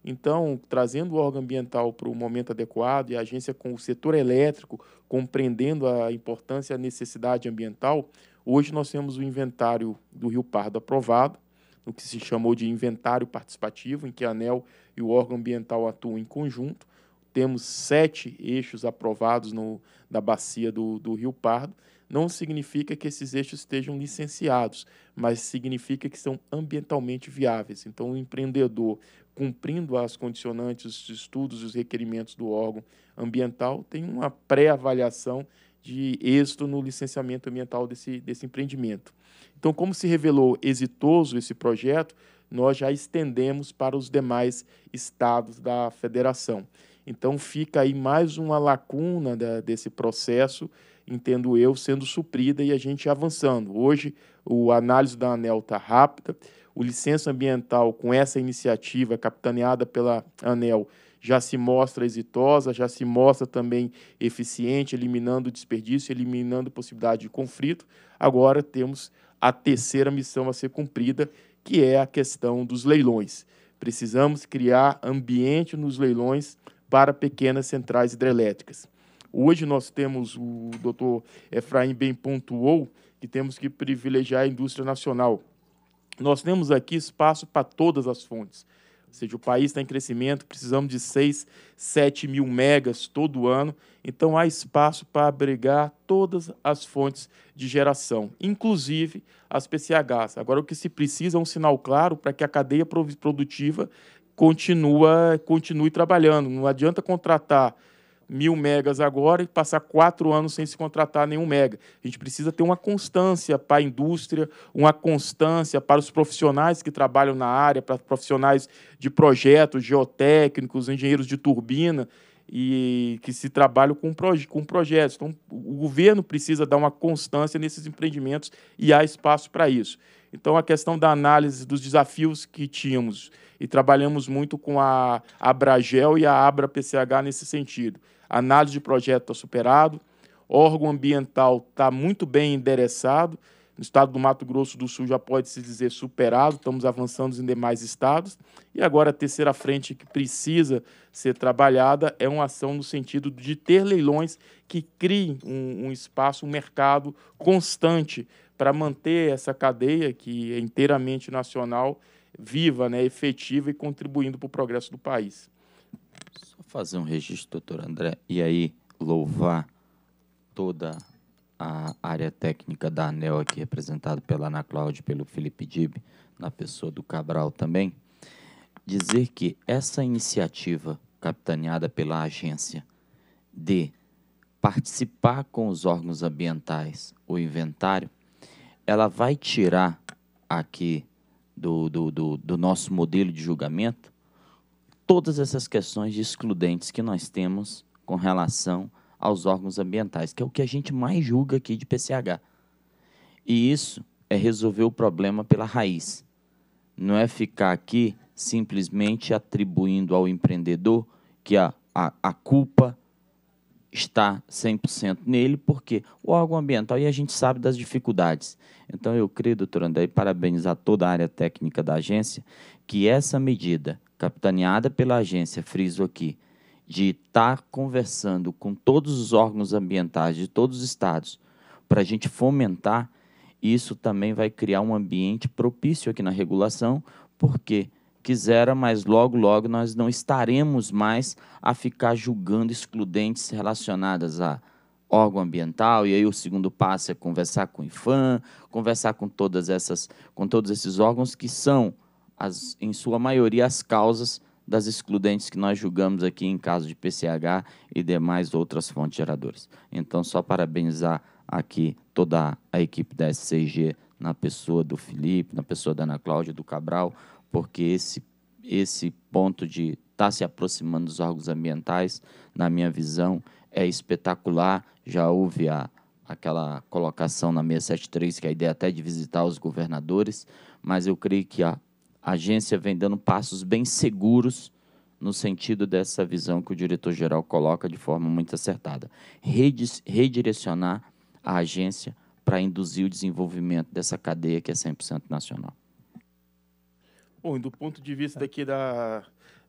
Então, trazendo o órgão ambiental para o momento adequado e a agência com o setor elétrico compreendendo a importância e a necessidade ambiental, hoje nós temos o inventário do Rio Pardo aprovado, no que se chamou de inventário participativo, em que a ANEL e o órgão ambiental atuam em conjunto temos sete eixos aprovados no, na bacia do, do Rio Pardo, não significa que esses eixos estejam licenciados, mas significa que são ambientalmente viáveis. Então, o empreendedor, cumprindo as condicionantes, os estudos, os requerimentos do órgão ambiental, tem uma pré-avaliação de êxito no licenciamento ambiental desse, desse empreendimento. Então, como se revelou exitoso esse projeto, nós já estendemos para os demais estados da federação. Então fica aí mais uma lacuna da, desse processo, entendo eu, sendo suprida e a gente avançando. Hoje, o análise da ANEL está rápida, o licença ambiental com essa iniciativa capitaneada pela ANEL já se mostra exitosa, já se mostra também eficiente, eliminando desperdício, eliminando possibilidade de conflito. Agora temos a terceira missão a ser cumprida, que é a questão dos leilões. Precisamos criar ambiente nos leilões para pequenas centrais hidrelétricas. Hoje nós temos, o doutor Efraim bem pontuou, que temos que privilegiar a indústria nacional. Nós temos aqui espaço para todas as fontes. Ou seja, o país está em crescimento, precisamos de 6, 7 mil megas todo ano. Então, há espaço para abrigar todas as fontes de geração, inclusive as PCHs. Agora, o que se precisa é um sinal claro para que a cadeia produtiva continua, continue trabalhando. Não adianta contratar mil megas agora e passar quatro anos sem se contratar nenhum mega. A gente precisa ter uma constância para a indústria, uma constância para os profissionais que trabalham na área, para profissionais de projetos, geotécnicos, engenheiros de turbina e que se trabalham com, proje com projetos. Então, o governo precisa dar uma constância nesses empreendimentos e há espaço para isso. Então, a questão da análise dos desafios que tínhamos e trabalhamos muito com a Abragel e a Abra PCH nesse sentido. A análise de projeto está superado, órgão ambiental está muito bem endereçado, no estado do Mato Grosso do Sul já pode se dizer superado, estamos avançando em demais estados. E agora a terceira frente que precisa ser trabalhada é uma ação no sentido de ter leilões que criem um, um espaço, um mercado constante para manter essa cadeia que é inteiramente nacional viva, né, efetiva e contribuindo para o progresso do país. Só fazer um registro, doutor André, e aí louvar toda a área técnica da ANEL aqui, representada pela Ana Cláudia, pelo Felipe Dib, na pessoa do Cabral também, dizer que essa iniciativa capitaneada pela agência de participar com os órgãos ambientais o inventário, ela vai tirar aqui do, do, do, do nosso modelo de julgamento, todas essas questões excludentes que nós temos com relação aos órgãos ambientais, que é o que a gente mais julga aqui de PCH. E isso é resolver o problema pela raiz. Não é ficar aqui simplesmente atribuindo ao empreendedor que a, a, a culpa está 100% nele, porque o órgão ambiental, e a gente sabe das dificuldades. Então, eu creio, doutor André, e parabenizar toda a área técnica da agência, que essa medida, capitaneada pela agência, friso aqui, de estar tá conversando com todos os órgãos ambientais de todos os estados, para a gente fomentar, isso também vai criar um ambiente propício aqui na regulação, porque quisera, mas logo, logo nós não estaremos mais a ficar julgando excludentes relacionadas a órgão ambiental e aí o segundo passo é conversar com o IFAM, conversar com todas essas, com todos esses órgãos que são as, em sua maioria as causas das excludentes que nós julgamos aqui em caso de PCH e demais outras fontes geradoras. Então só parabenizar aqui toda a equipe da SCG na pessoa do Felipe, na pessoa da Ana Cláudia, do Cabral, porque esse, esse ponto de estar tá se aproximando dos órgãos ambientais, na minha visão, é espetacular. Já houve a, aquela colocação na 673, que é a ideia até de visitar os governadores, mas eu creio que a agência vem dando passos bem seguros no sentido dessa visão que o diretor-geral coloca de forma muito acertada. Redirecionar a agência para induzir o desenvolvimento dessa cadeia que é 100% nacional. Bom, do ponto de vista é. aqui da,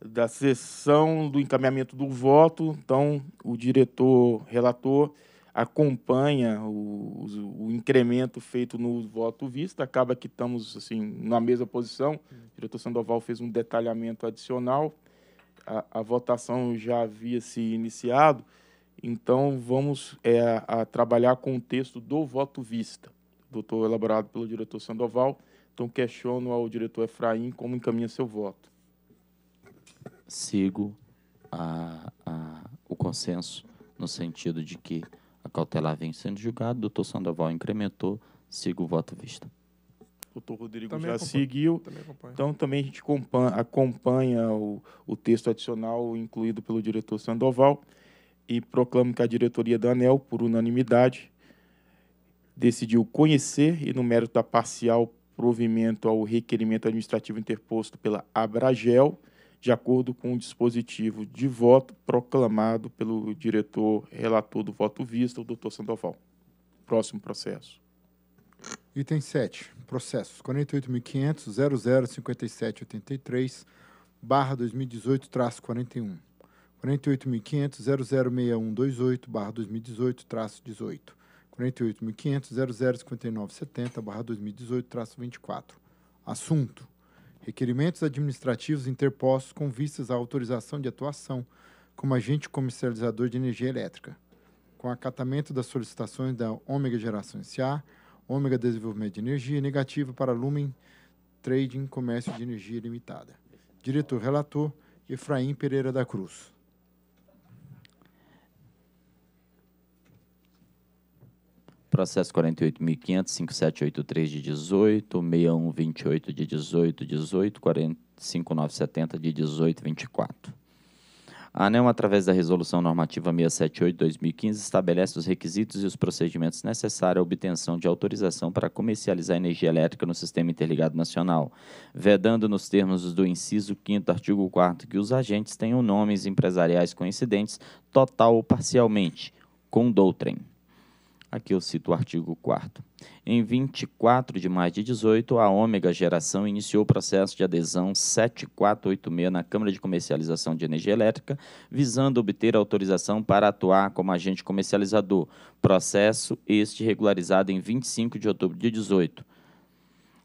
da sessão do encaminhamento do voto, então o diretor relator acompanha o, o incremento feito no voto visto, acaba que estamos assim na mesma posição. Hum. O diretor Sandoval fez um detalhamento adicional. A, a votação já havia se iniciado, então vamos é, a, trabalhar com o texto do voto vista, doutor elaborado pelo diretor Sandoval então, questiono ao diretor Efraim como encaminha seu voto. Sigo a, a, o consenso no sentido de que a cautelar vem sendo julgada, o doutor Sandoval incrementou, sigo o voto vista. O doutor Rodrigo também já seguiu. Também então, também a gente acompanha, acompanha o, o texto adicional incluído pelo diretor Sandoval e proclamo que a diretoria da ANEL, por unanimidade, decidiu conhecer e, no mérito da parcial provimento ao requerimento administrativo interposto pela Abragel, de acordo com o dispositivo de voto proclamado pelo diretor relator do voto vista, o doutor Sandoval. Próximo processo. Item 7. Processos 48.500.005783, barra 2018, traço 41. 48.500.006128, barra 2018, traço 18. 48.500.005970-2018-24. Assunto: Requerimentos administrativos interpostos com vistas à autorização de atuação como agente comercializador de energia elétrica, com acatamento das solicitações da Ômega Geração S.A., Ômega Desenvolvimento de Energia, negativa para Lumen Trading Comércio de Energia Limitada. Diretor-relator Efraim Pereira da Cruz. processo 48.500.5783 de 18, 6128 de 18, 18, 45970 de 18, 24. A ANEL, através da Resolução Normativa 678-2015, estabelece os requisitos e os procedimentos necessários à obtenção de autorização para comercializar energia elétrica no Sistema Interligado Nacional, vedando nos termos do inciso 5 do artigo 4 que os agentes tenham nomes empresariais coincidentes, total ou parcialmente, com doutrem. Aqui eu cito o artigo 4. Em 24 de maio de 18, a Ômega Geração iniciou o processo de adesão 7486 na Câmara de Comercialização de Energia Elétrica, visando obter autorização para atuar como agente comercializador. Processo este regularizado em 25 de outubro de 18.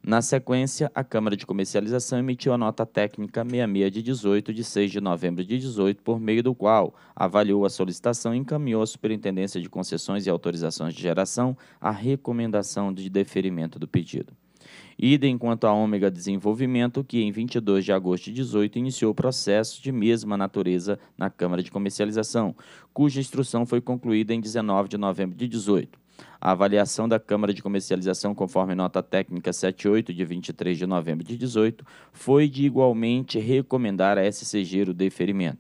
Na sequência, a Câmara de Comercialização emitiu a nota técnica 66 de 18 de 6 de novembro de 18, por meio do qual avaliou a solicitação e encaminhou à Superintendência de Concessões e Autorizações de Geração a recomendação de deferimento do pedido. Idem quanto à Ômega Desenvolvimento, que em 22 de agosto de 18 iniciou o processo de mesma natureza na Câmara de Comercialização, cuja instrução foi concluída em 19 de novembro de 18. A avaliação da Câmara de Comercialização, conforme nota técnica 78 de 23 de novembro de 18, foi de igualmente recomendar a SCG o deferimento.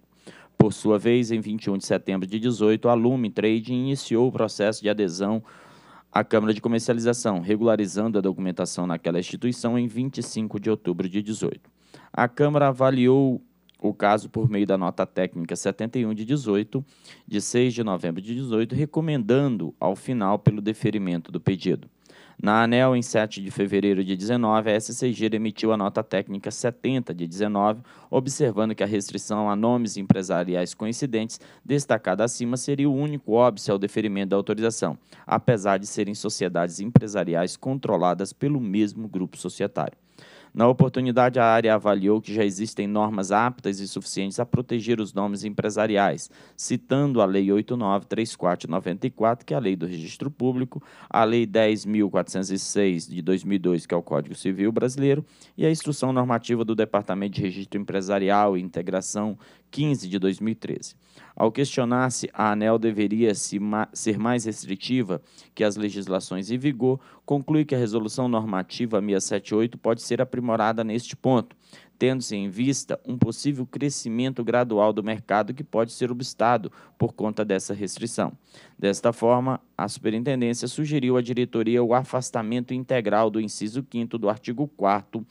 Por sua vez, em 21 de setembro de 18, a Lume Trade iniciou o processo de adesão à Câmara de Comercialização, regularizando a documentação naquela instituição em 25 de outubro de 18. A Câmara avaliou o caso por meio da nota técnica 71 de 18, de 6 de novembro de 18, recomendando ao final pelo deferimento do pedido. Na ANEL, em 7 de fevereiro de 19, a SCG emitiu a nota técnica 70 de 19, observando que a restrição a nomes empresariais coincidentes, destacada acima, seria o único óbice ao deferimento da autorização, apesar de serem sociedades empresariais controladas pelo mesmo grupo societário. Na oportunidade, a área avaliou que já existem normas aptas e suficientes a proteger os nomes empresariais, citando a Lei 893494, que é a Lei do Registro Público, a Lei 10.406 de 2002, que é o Código Civil Brasileiro, e a Instrução Normativa do Departamento de Registro Empresarial e Integração 15 de 2013. Ao questionar se a ANEL deveria se ma ser mais restritiva que as legislações em vigor, conclui que a resolução normativa 678 pode ser aprimorada neste ponto, tendo-se em vista um possível crescimento gradual do mercado que pode ser obstado por conta dessa restrição. Desta forma, a superintendência sugeriu à diretoria o afastamento integral do inciso 5 do artigo 4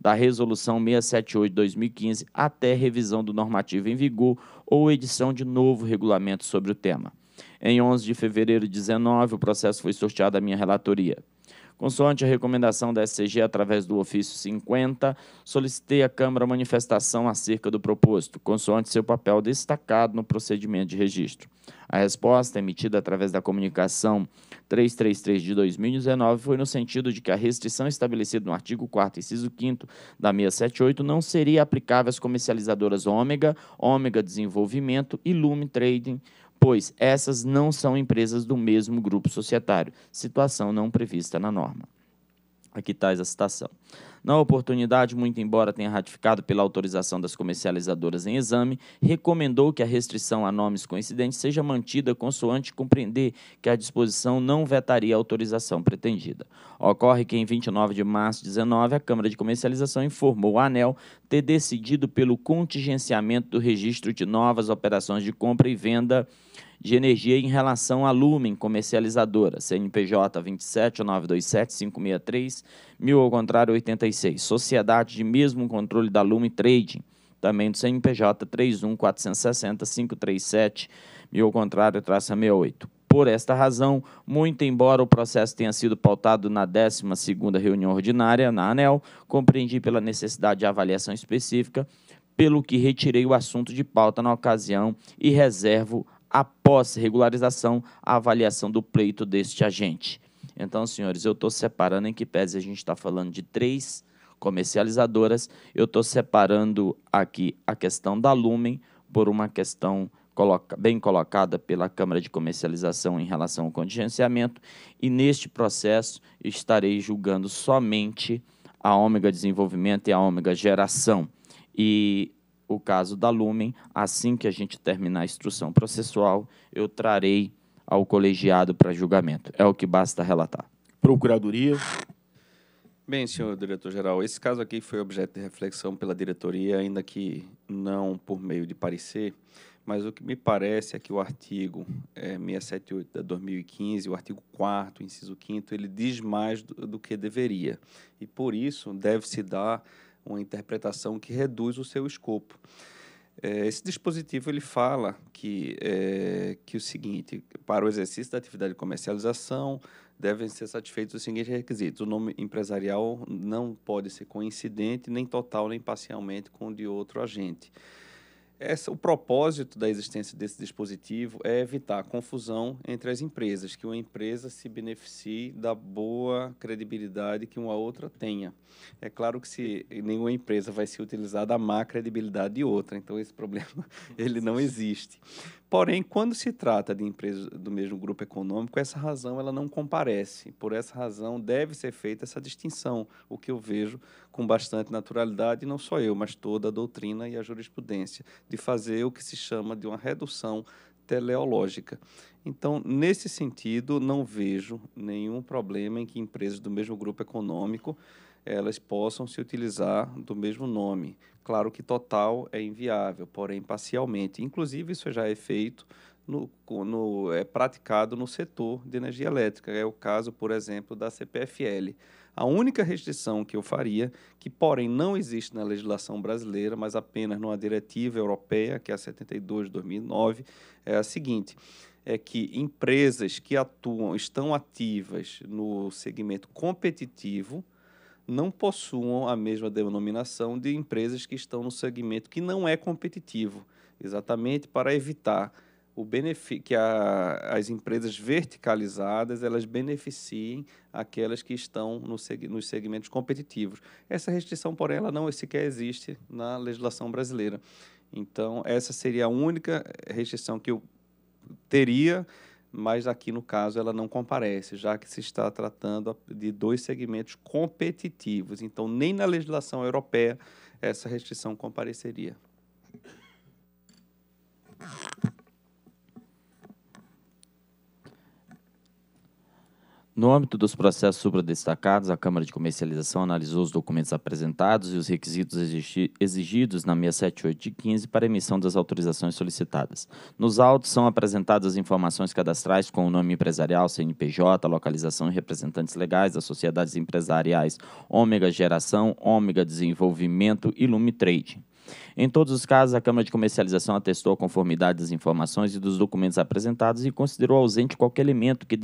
da Resolução 678-2015 até revisão do normativo em vigor ou edição de novo regulamento sobre o tema. Em 11 de fevereiro de 19, o processo foi sorteado à minha relatoria. Consoante a recomendação da SCG através do ofício 50, solicitei à Câmara manifestação acerca do proposto, consoante seu papel destacado no procedimento de registro. A resposta emitida através da comunicação 333 de 2019 foi no sentido de que a restrição estabelecida no artigo 4 inciso 5 da 678 não seria aplicável às comercializadoras Ômega, Ômega Desenvolvimento e Lume Trading pois essas não são empresas do mesmo grupo societário, situação não prevista na norma. Aqui está a citação. Na oportunidade, muito embora tenha ratificado pela autorização das comercializadoras em exame, recomendou que a restrição a nomes coincidentes seja mantida consoante compreender que a disposição não vetaria a autorização pretendida. Ocorre que em 29 de março de 2019, a Câmara de Comercialização informou a ANEL ter decidido pelo contingenciamento do registro de novas operações de compra e venda de energia em relação à Lumen comercializadora, CNPJ 27927563000 mil ao contrário 86, sociedade de mesmo controle da Lumen Trading, também do CNPJ 31460537, mil ao contrário traça 68. Por esta razão, muito embora o processo tenha sido pautado na 12ª reunião ordinária na ANEL, compreendi pela necessidade de avaliação específica, pelo que retirei o assunto de pauta na ocasião e reservo após regularização, a avaliação do pleito deste agente. Então, senhores, eu estou separando em que pese a gente está falando de três comercializadoras, eu estou separando aqui a questão da Lumen por uma questão coloca, bem colocada pela Câmara de Comercialização em relação ao contingenciamento, e neste processo estarei julgando somente a Ômega Desenvolvimento e a Ômega Geração. E o caso da Lumen, assim que a gente terminar a instrução processual, eu trarei ao colegiado para julgamento. É o que basta relatar. Procuradoria. Bem, senhor diretor-geral, esse caso aqui foi objeto de reflexão pela diretoria, ainda que não por meio de parecer, mas o que me parece é que o artigo é, 678 da 2015, o artigo 4, inciso 5, ele diz mais do, do que deveria. E por isso deve-se dar uma interpretação que reduz o seu escopo. É, esse dispositivo ele fala que, é, que o seguinte, para o exercício da atividade de comercialização, devem ser satisfeitos os seguintes requisitos. O nome empresarial não pode ser coincidente, nem total, nem parcialmente com o de outro agente. Essa, o propósito da existência desse dispositivo é evitar confusão entre as empresas, que uma empresa se beneficie da boa credibilidade que uma outra tenha. É claro que se nenhuma empresa vai se utilizar da má credibilidade de outra, então esse problema ele não existe. Porém, quando se trata de empresas do mesmo grupo econômico, essa razão ela não comparece. Por essa razão, deve ser feita essa distinção, o que eu vejo com bastante naturalidade, não só eu, mas toda a doutrina e a jurisprudência, de fazer o que se chama de uma redução teleológica. Então, nesse sentido, não vejo nenhum problema em que empresas do mesmo grupo econômico elas possam se utilizar do mesmo nome. Claro que total é inviável, porém parcialmente. Inclusive, isso já é feito, no, no, é praticado no setor de energia elétrica. É o caso, por exemplo, da CPFL. A única restrição que eu faria, que porém não existe na legislação brasileira, mas apenas numa diretiva europeia, que é a 72 de 2009, é a seguinte: é que empresas que atuam, estão ativas no segmento competitivo, não possuam a mesma denominação de empresas que estão no segmento que não é competitivo, exatamente para evitar o que a, as empresas verticalizadas elas beneficiem aquelas que estão no seg nos segmentos competitivos. Essa restrição, porém, ela não sequer existe na legislação brasileira. Então, essa seria a única restrição que eu teria mas aqui no caso ela não comparece, já que se está tratando de dois segmentos competitivos. Então, nem na legislação europeia essa restrição compareceria. No âmbito dos processos supradestacados, a Câmara de Comercialização analisou os documentos apresentados e os requisitos exigidos na 678 de 15 para emissão das autorizações solicitadas. Nos autos são apresentadas as informações cadastrais com o nome empresarial, CNPJ, localização e representantes legais das sociedades empresariais Ômega Geração, Ômega Desenvolvimento e Lume em todos os casos, a Câmara de Comercialização atestou a conformidade das informações e dos documentos apresentados e considerou ausente qualquer elemento que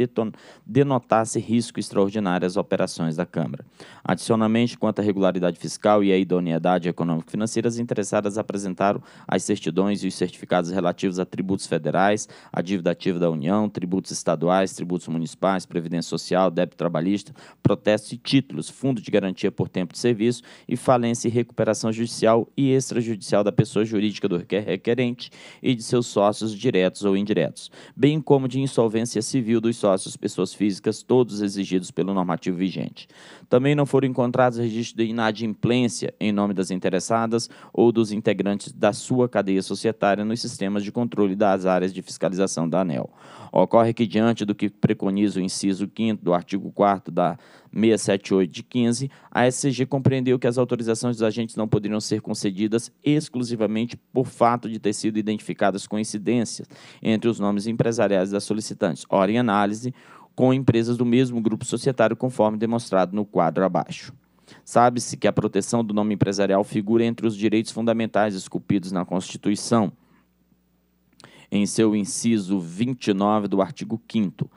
denotasse risco extraordinário às operações da Câmara. Adicionalmente, quanto à regularidade fiscal e à idoneidade econômico-financeira, as interessadas apresentaram as certidões e os certificados relativos a tributos federais, a dívida ativa da União, tributos estaduais, tributos municipais, previdência social, débito trabalhista, protestos e títulos, fundo de garantia por tempo de serviço e falência e recuperação judicial e extra extrajudicial da pessoa jurídica do requerente e de seus sócios diretos ou indiretos, bem como de insolvência civil dos sócios pessoas físicas, todos exigidos pelo normativo vigente. Também não foram encontrados registros de inadimplência em nome das interessadas ou dos integrantes da sua cadeia societária nos sistemas de controle das áreas de fiscalização da ANEL. Ocorre que, diante do que preconiza o inciso 5 do artigo 4 da 678 de 15, a SCG compreendeu que as autorizações dos agentes não poderiam ser concedidas exclusivamente por fato de ter sido identificadas coincidências entre os nomes empresariais das solicitantes, hora em análise, com empresas do mesmo grupo societário, conforme demonstrado no quadro abaixo. Sabe-se que a proteção do nome empresarial figura entre os direitos fundamentais esculpidos na Constituição, em seu inciso 29 do artigo 5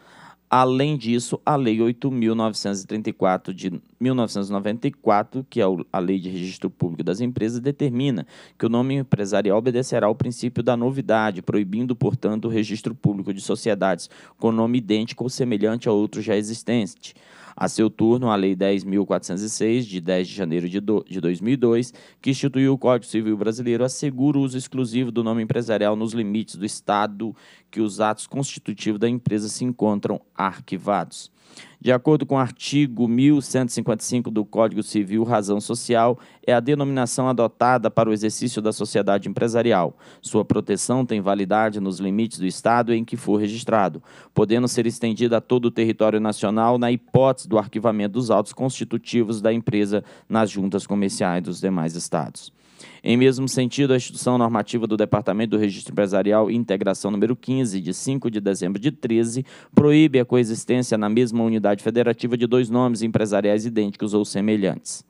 Além disso, a Lei 8.934 de 1994, que é a Lei de Registro Público das Empresas, determina que o nome empresarial obedecerá ao princípio da novidade, proibindo, portanto, o registro público de sociedades com nome idêntico ou semelhante a outro já existente. A seu turno, a Lei 10.406, de 10 de janeiro de 2002, que instituiu o Código Civil Brasileiro, assegura o uso exclusivo do nome empresarial nos limites do Estado que os atos constitutivos da empresa se encontram arquivados. De acordo com o artigo 1155 do Código Civil, razão social é a denominação adotada para o exercício da sociedade empresarial. Sua proteção tem validade nos limites do Estado em que for registrado, podendo ser estendida a todo o território nacional na hipótese do arquivamento dos autos constitutivos da empresa nas juntas comerciais dos demais estados. Em mesmo sentido, a instituição normativa do Departamento do Registro Empresarial Integração número 15, de 5 de dezembro de 13, proíbe a coexistência na mesma unidade federativa de dois nomes empresariais idênticos ou semelhantes.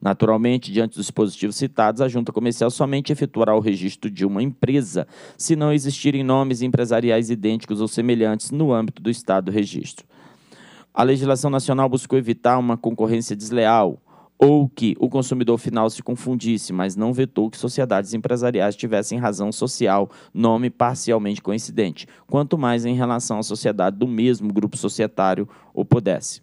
Naturalmente, diante dos dispositivos citados, a junta comercial somente efetuará o registro de uma empresa se não existirem nomes empresariais idênticos ou semelhantes no âmbito do Estado do registro. A legislação nacional buscou evitar uma concorrência desleal, ou que o consumidor final se confundisse, mas não vetou que sociedades empresariais tivessem razão social, nome parcialmente coincidente, quanto mais em relação à sociedade do mesmo grupo societário ou pudesse.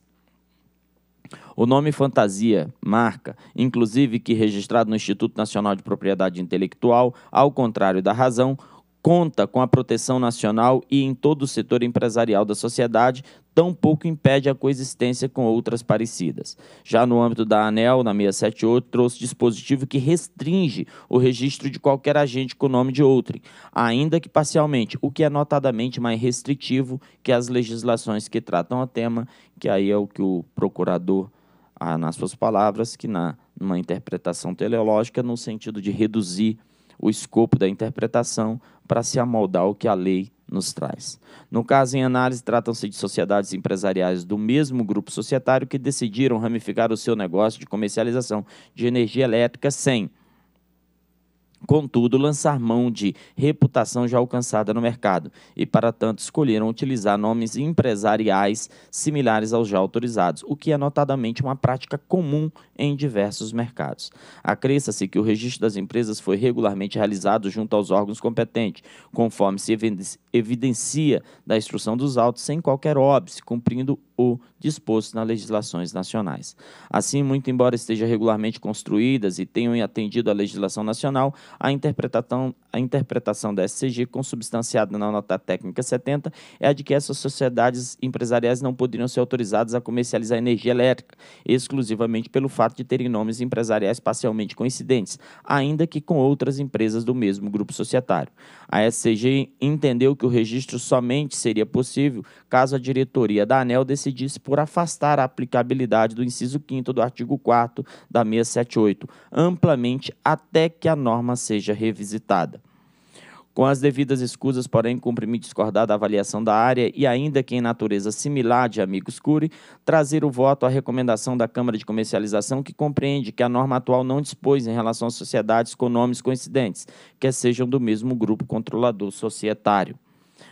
O nome fantasia marca, inclusive, que registrado no Instituto Nacional de Propriedade Intelectual, ao contrário da razão, conta com a proteção nacional e em todo o setor empresarial da sociedade, tampouco impede a coexistência com outras parecidas. Já no âmbito da ANEL, na 678, trouxe dispositivo que restringe o registro de qualquer agente com o nome de outrem, ainda que parcialmente, o que é notadamente mais restritivo que as legislações que tratam o tema, que aí é o que o procurador, ah, nas suas palavras, que na numa interpretação teleológica, no sentido de reduzir o escopo da interpretação para se amoldar ao que a lei nos traz. No caso em análise, tratam-se de sociedades empresariais do mesmo grupo societário que decidiram ramificar o seu negócio de comercialização de energia elétrica sem Contudo, lançar mão de reputação já alcançada no mercado e, para tanto, escolheram utilizar nomes empresariais similares aos já autorizados, o que é notadamente uma prática comum em diversos mercados. Acresça-se que o registro das empresas foi regularmente realizado junto aos órgãos competentes, conforme se evidencia da instrução dos autos, sem qualquer óbice, cumprindo ou dispostos nas legislações nacionais. Assim, muito embora estejam regularmente construídas e tenham atendido à legislação nacional, a interpretação, a interpretação da SCG, consubstanciada na nota técnica 70, é a de que essas sociedades empresariais não poderiam ser autorizadas a comercializar energia elétrica, exclusivamente pelo fato de terem nomes empresariais parcialmente coincidentes, ainda que com outras empresas do mesmo grupo societário. A SCG entendeu que o registro somente seria possível caso a diretoria da ANEL decidisse decidir por afastar a aplicabilidade do inciso 5 do artigo 4 da 678, amplamente até que a norma seja revisitada. Com as devidas escusas, porém, cumpre-me discordar da avaliação da área e, ainda que em natureza similar de amigos Cury, trazer o voto à recomendação da Câmara de Comercialização que compreende que a norma atual não dispôs em relação às sociedades com nomes coincidentes, quer sejam do mesmo grupo controlador societário.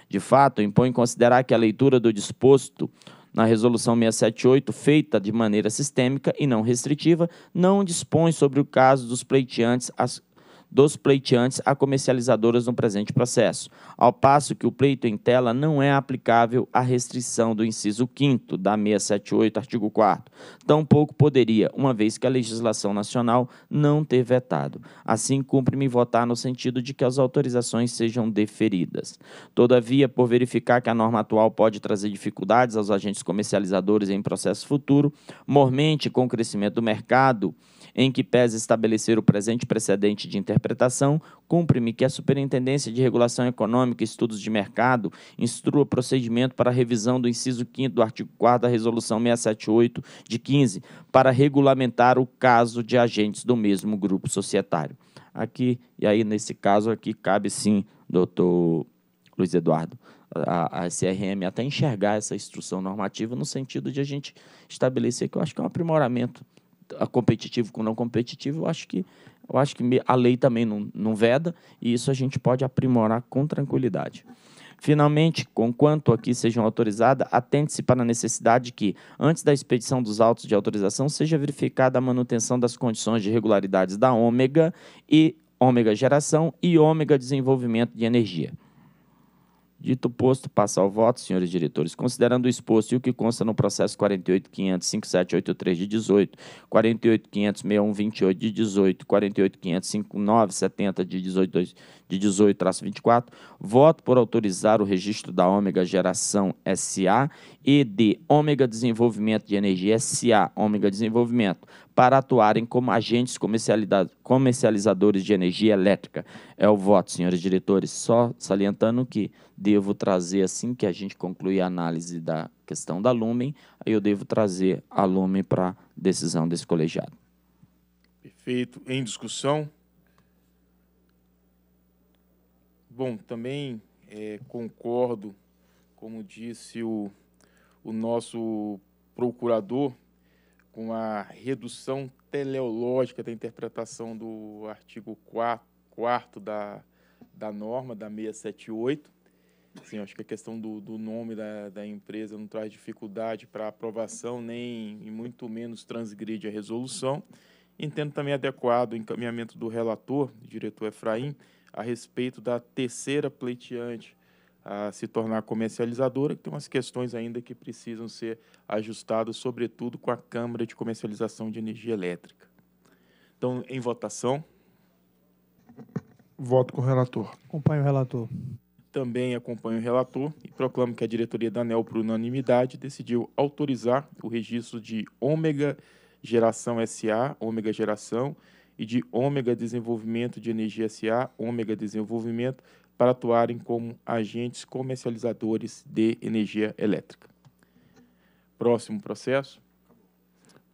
De fato, impõe considerar que a leitura do disposto na resolução 678, feita de maneira sistêmica e não restritiva, não dispõe sobre o caso dos pleiteantes as dos pleiteantes a comercializadoras no presente processo, ao passo que o pleito em tela não é aplicável à restrição do inciso 5 da 678, artigo 4 tampouco poderia, uma vez que a legislação nacional não ter vetado. Assim, cumpre-me votar no sentido de que as autorizações sejam deferidas. Todavia, por verificar que a norma atual pode trazer dificuldades aos agentes comercializadores em processo futuro, mormente com o crescimento do mercado, em que pese estabelecer o presente precedente de interpretação, cumpre-me que a Superintendência de Regulação Econômica e Estudos de Mercado instrua procedimento para revisão do inciso 5 do artigo 4 da Resolução 678 de 15, para regulamentar o caso de agentes do mesmo grupo societário. Aqui, e aí nesse caso aqui, cabe sim, doutor Luiz Eduardo, a, a CRM até enxergar essa instrução normativa no sentido de a gente estabelecer que eu acho que é um aprimoramento a competitivo com não competitivo, eu acho que, eu acho que a lei também não, não veda e isso a gente pode aprimorar com tranquilidade. Finalmente, conquanto aqui sejam autorizadas, atente-se para a necessidade que, antes da expedição dos autos de autorização, seja verificada a manutenção das condições de regularidades da ômega e ômega geração e ômega desenvolvimento de energia. Dito posto, passa ao voto, senhores diretores. Considerando o exposto e o que consta no processo 48.500.5783 de 18, 48.500.6128 de 18, 48.500.5970 de 18, de 18 24, voto por autorizar o registro da Ômega Geração SA e de Ômega Desenvolvimento de Energia SA, Ômega Desenvolvimento, para atuarem como agentes comercializadores de energia elétrica. É o voto, senhores diretores. Só salientando que devo trazer, assim que a gente concluir a análise da questão da Lumen, eu devo trazer a Lumen para decisão desse colegiado. Perfeito. Em discussão? Bom, também é, concordo, como disse o, o nosso procurador, com a redução teleológica da interpretação do artigo 4 da, da norma, da 678. Sim, acho que a questão do, do nome da, da empresa não traz dificuldade para aprovação, nem e muito menos transgride a resolução. Entendo também adequado o encaminhamento do relator, diretor Efraim, a respeito da terceira pleiteante a se tornar comercializadora, que tem umas questões ainda que precisam ser ajustadas, sobretudo com a Câmara de Comercialização de Energia Elétrica. Então, em votação. Voto com o relator. Acompanho o relator. Também acompanho o relator e proclamo que a diretoria da ANEL, por unanimidade, decidiu autorizar o registro de Ômega Geração SA, Ômega Geração, e de Ômega Desenvolvimento de Energia SA, Ômega Desenvolvimento, para atuarem como agentes comercializadores de energia elétrica. Próximo processo.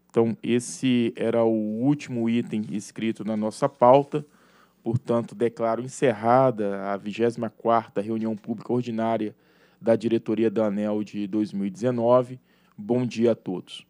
Então, esse era o último item escrito na nossa pauta. Portanto, declaro encerrada a 24ª reunião pública ordinária da diretoria da ANEL de 2019. Bom dia a todos.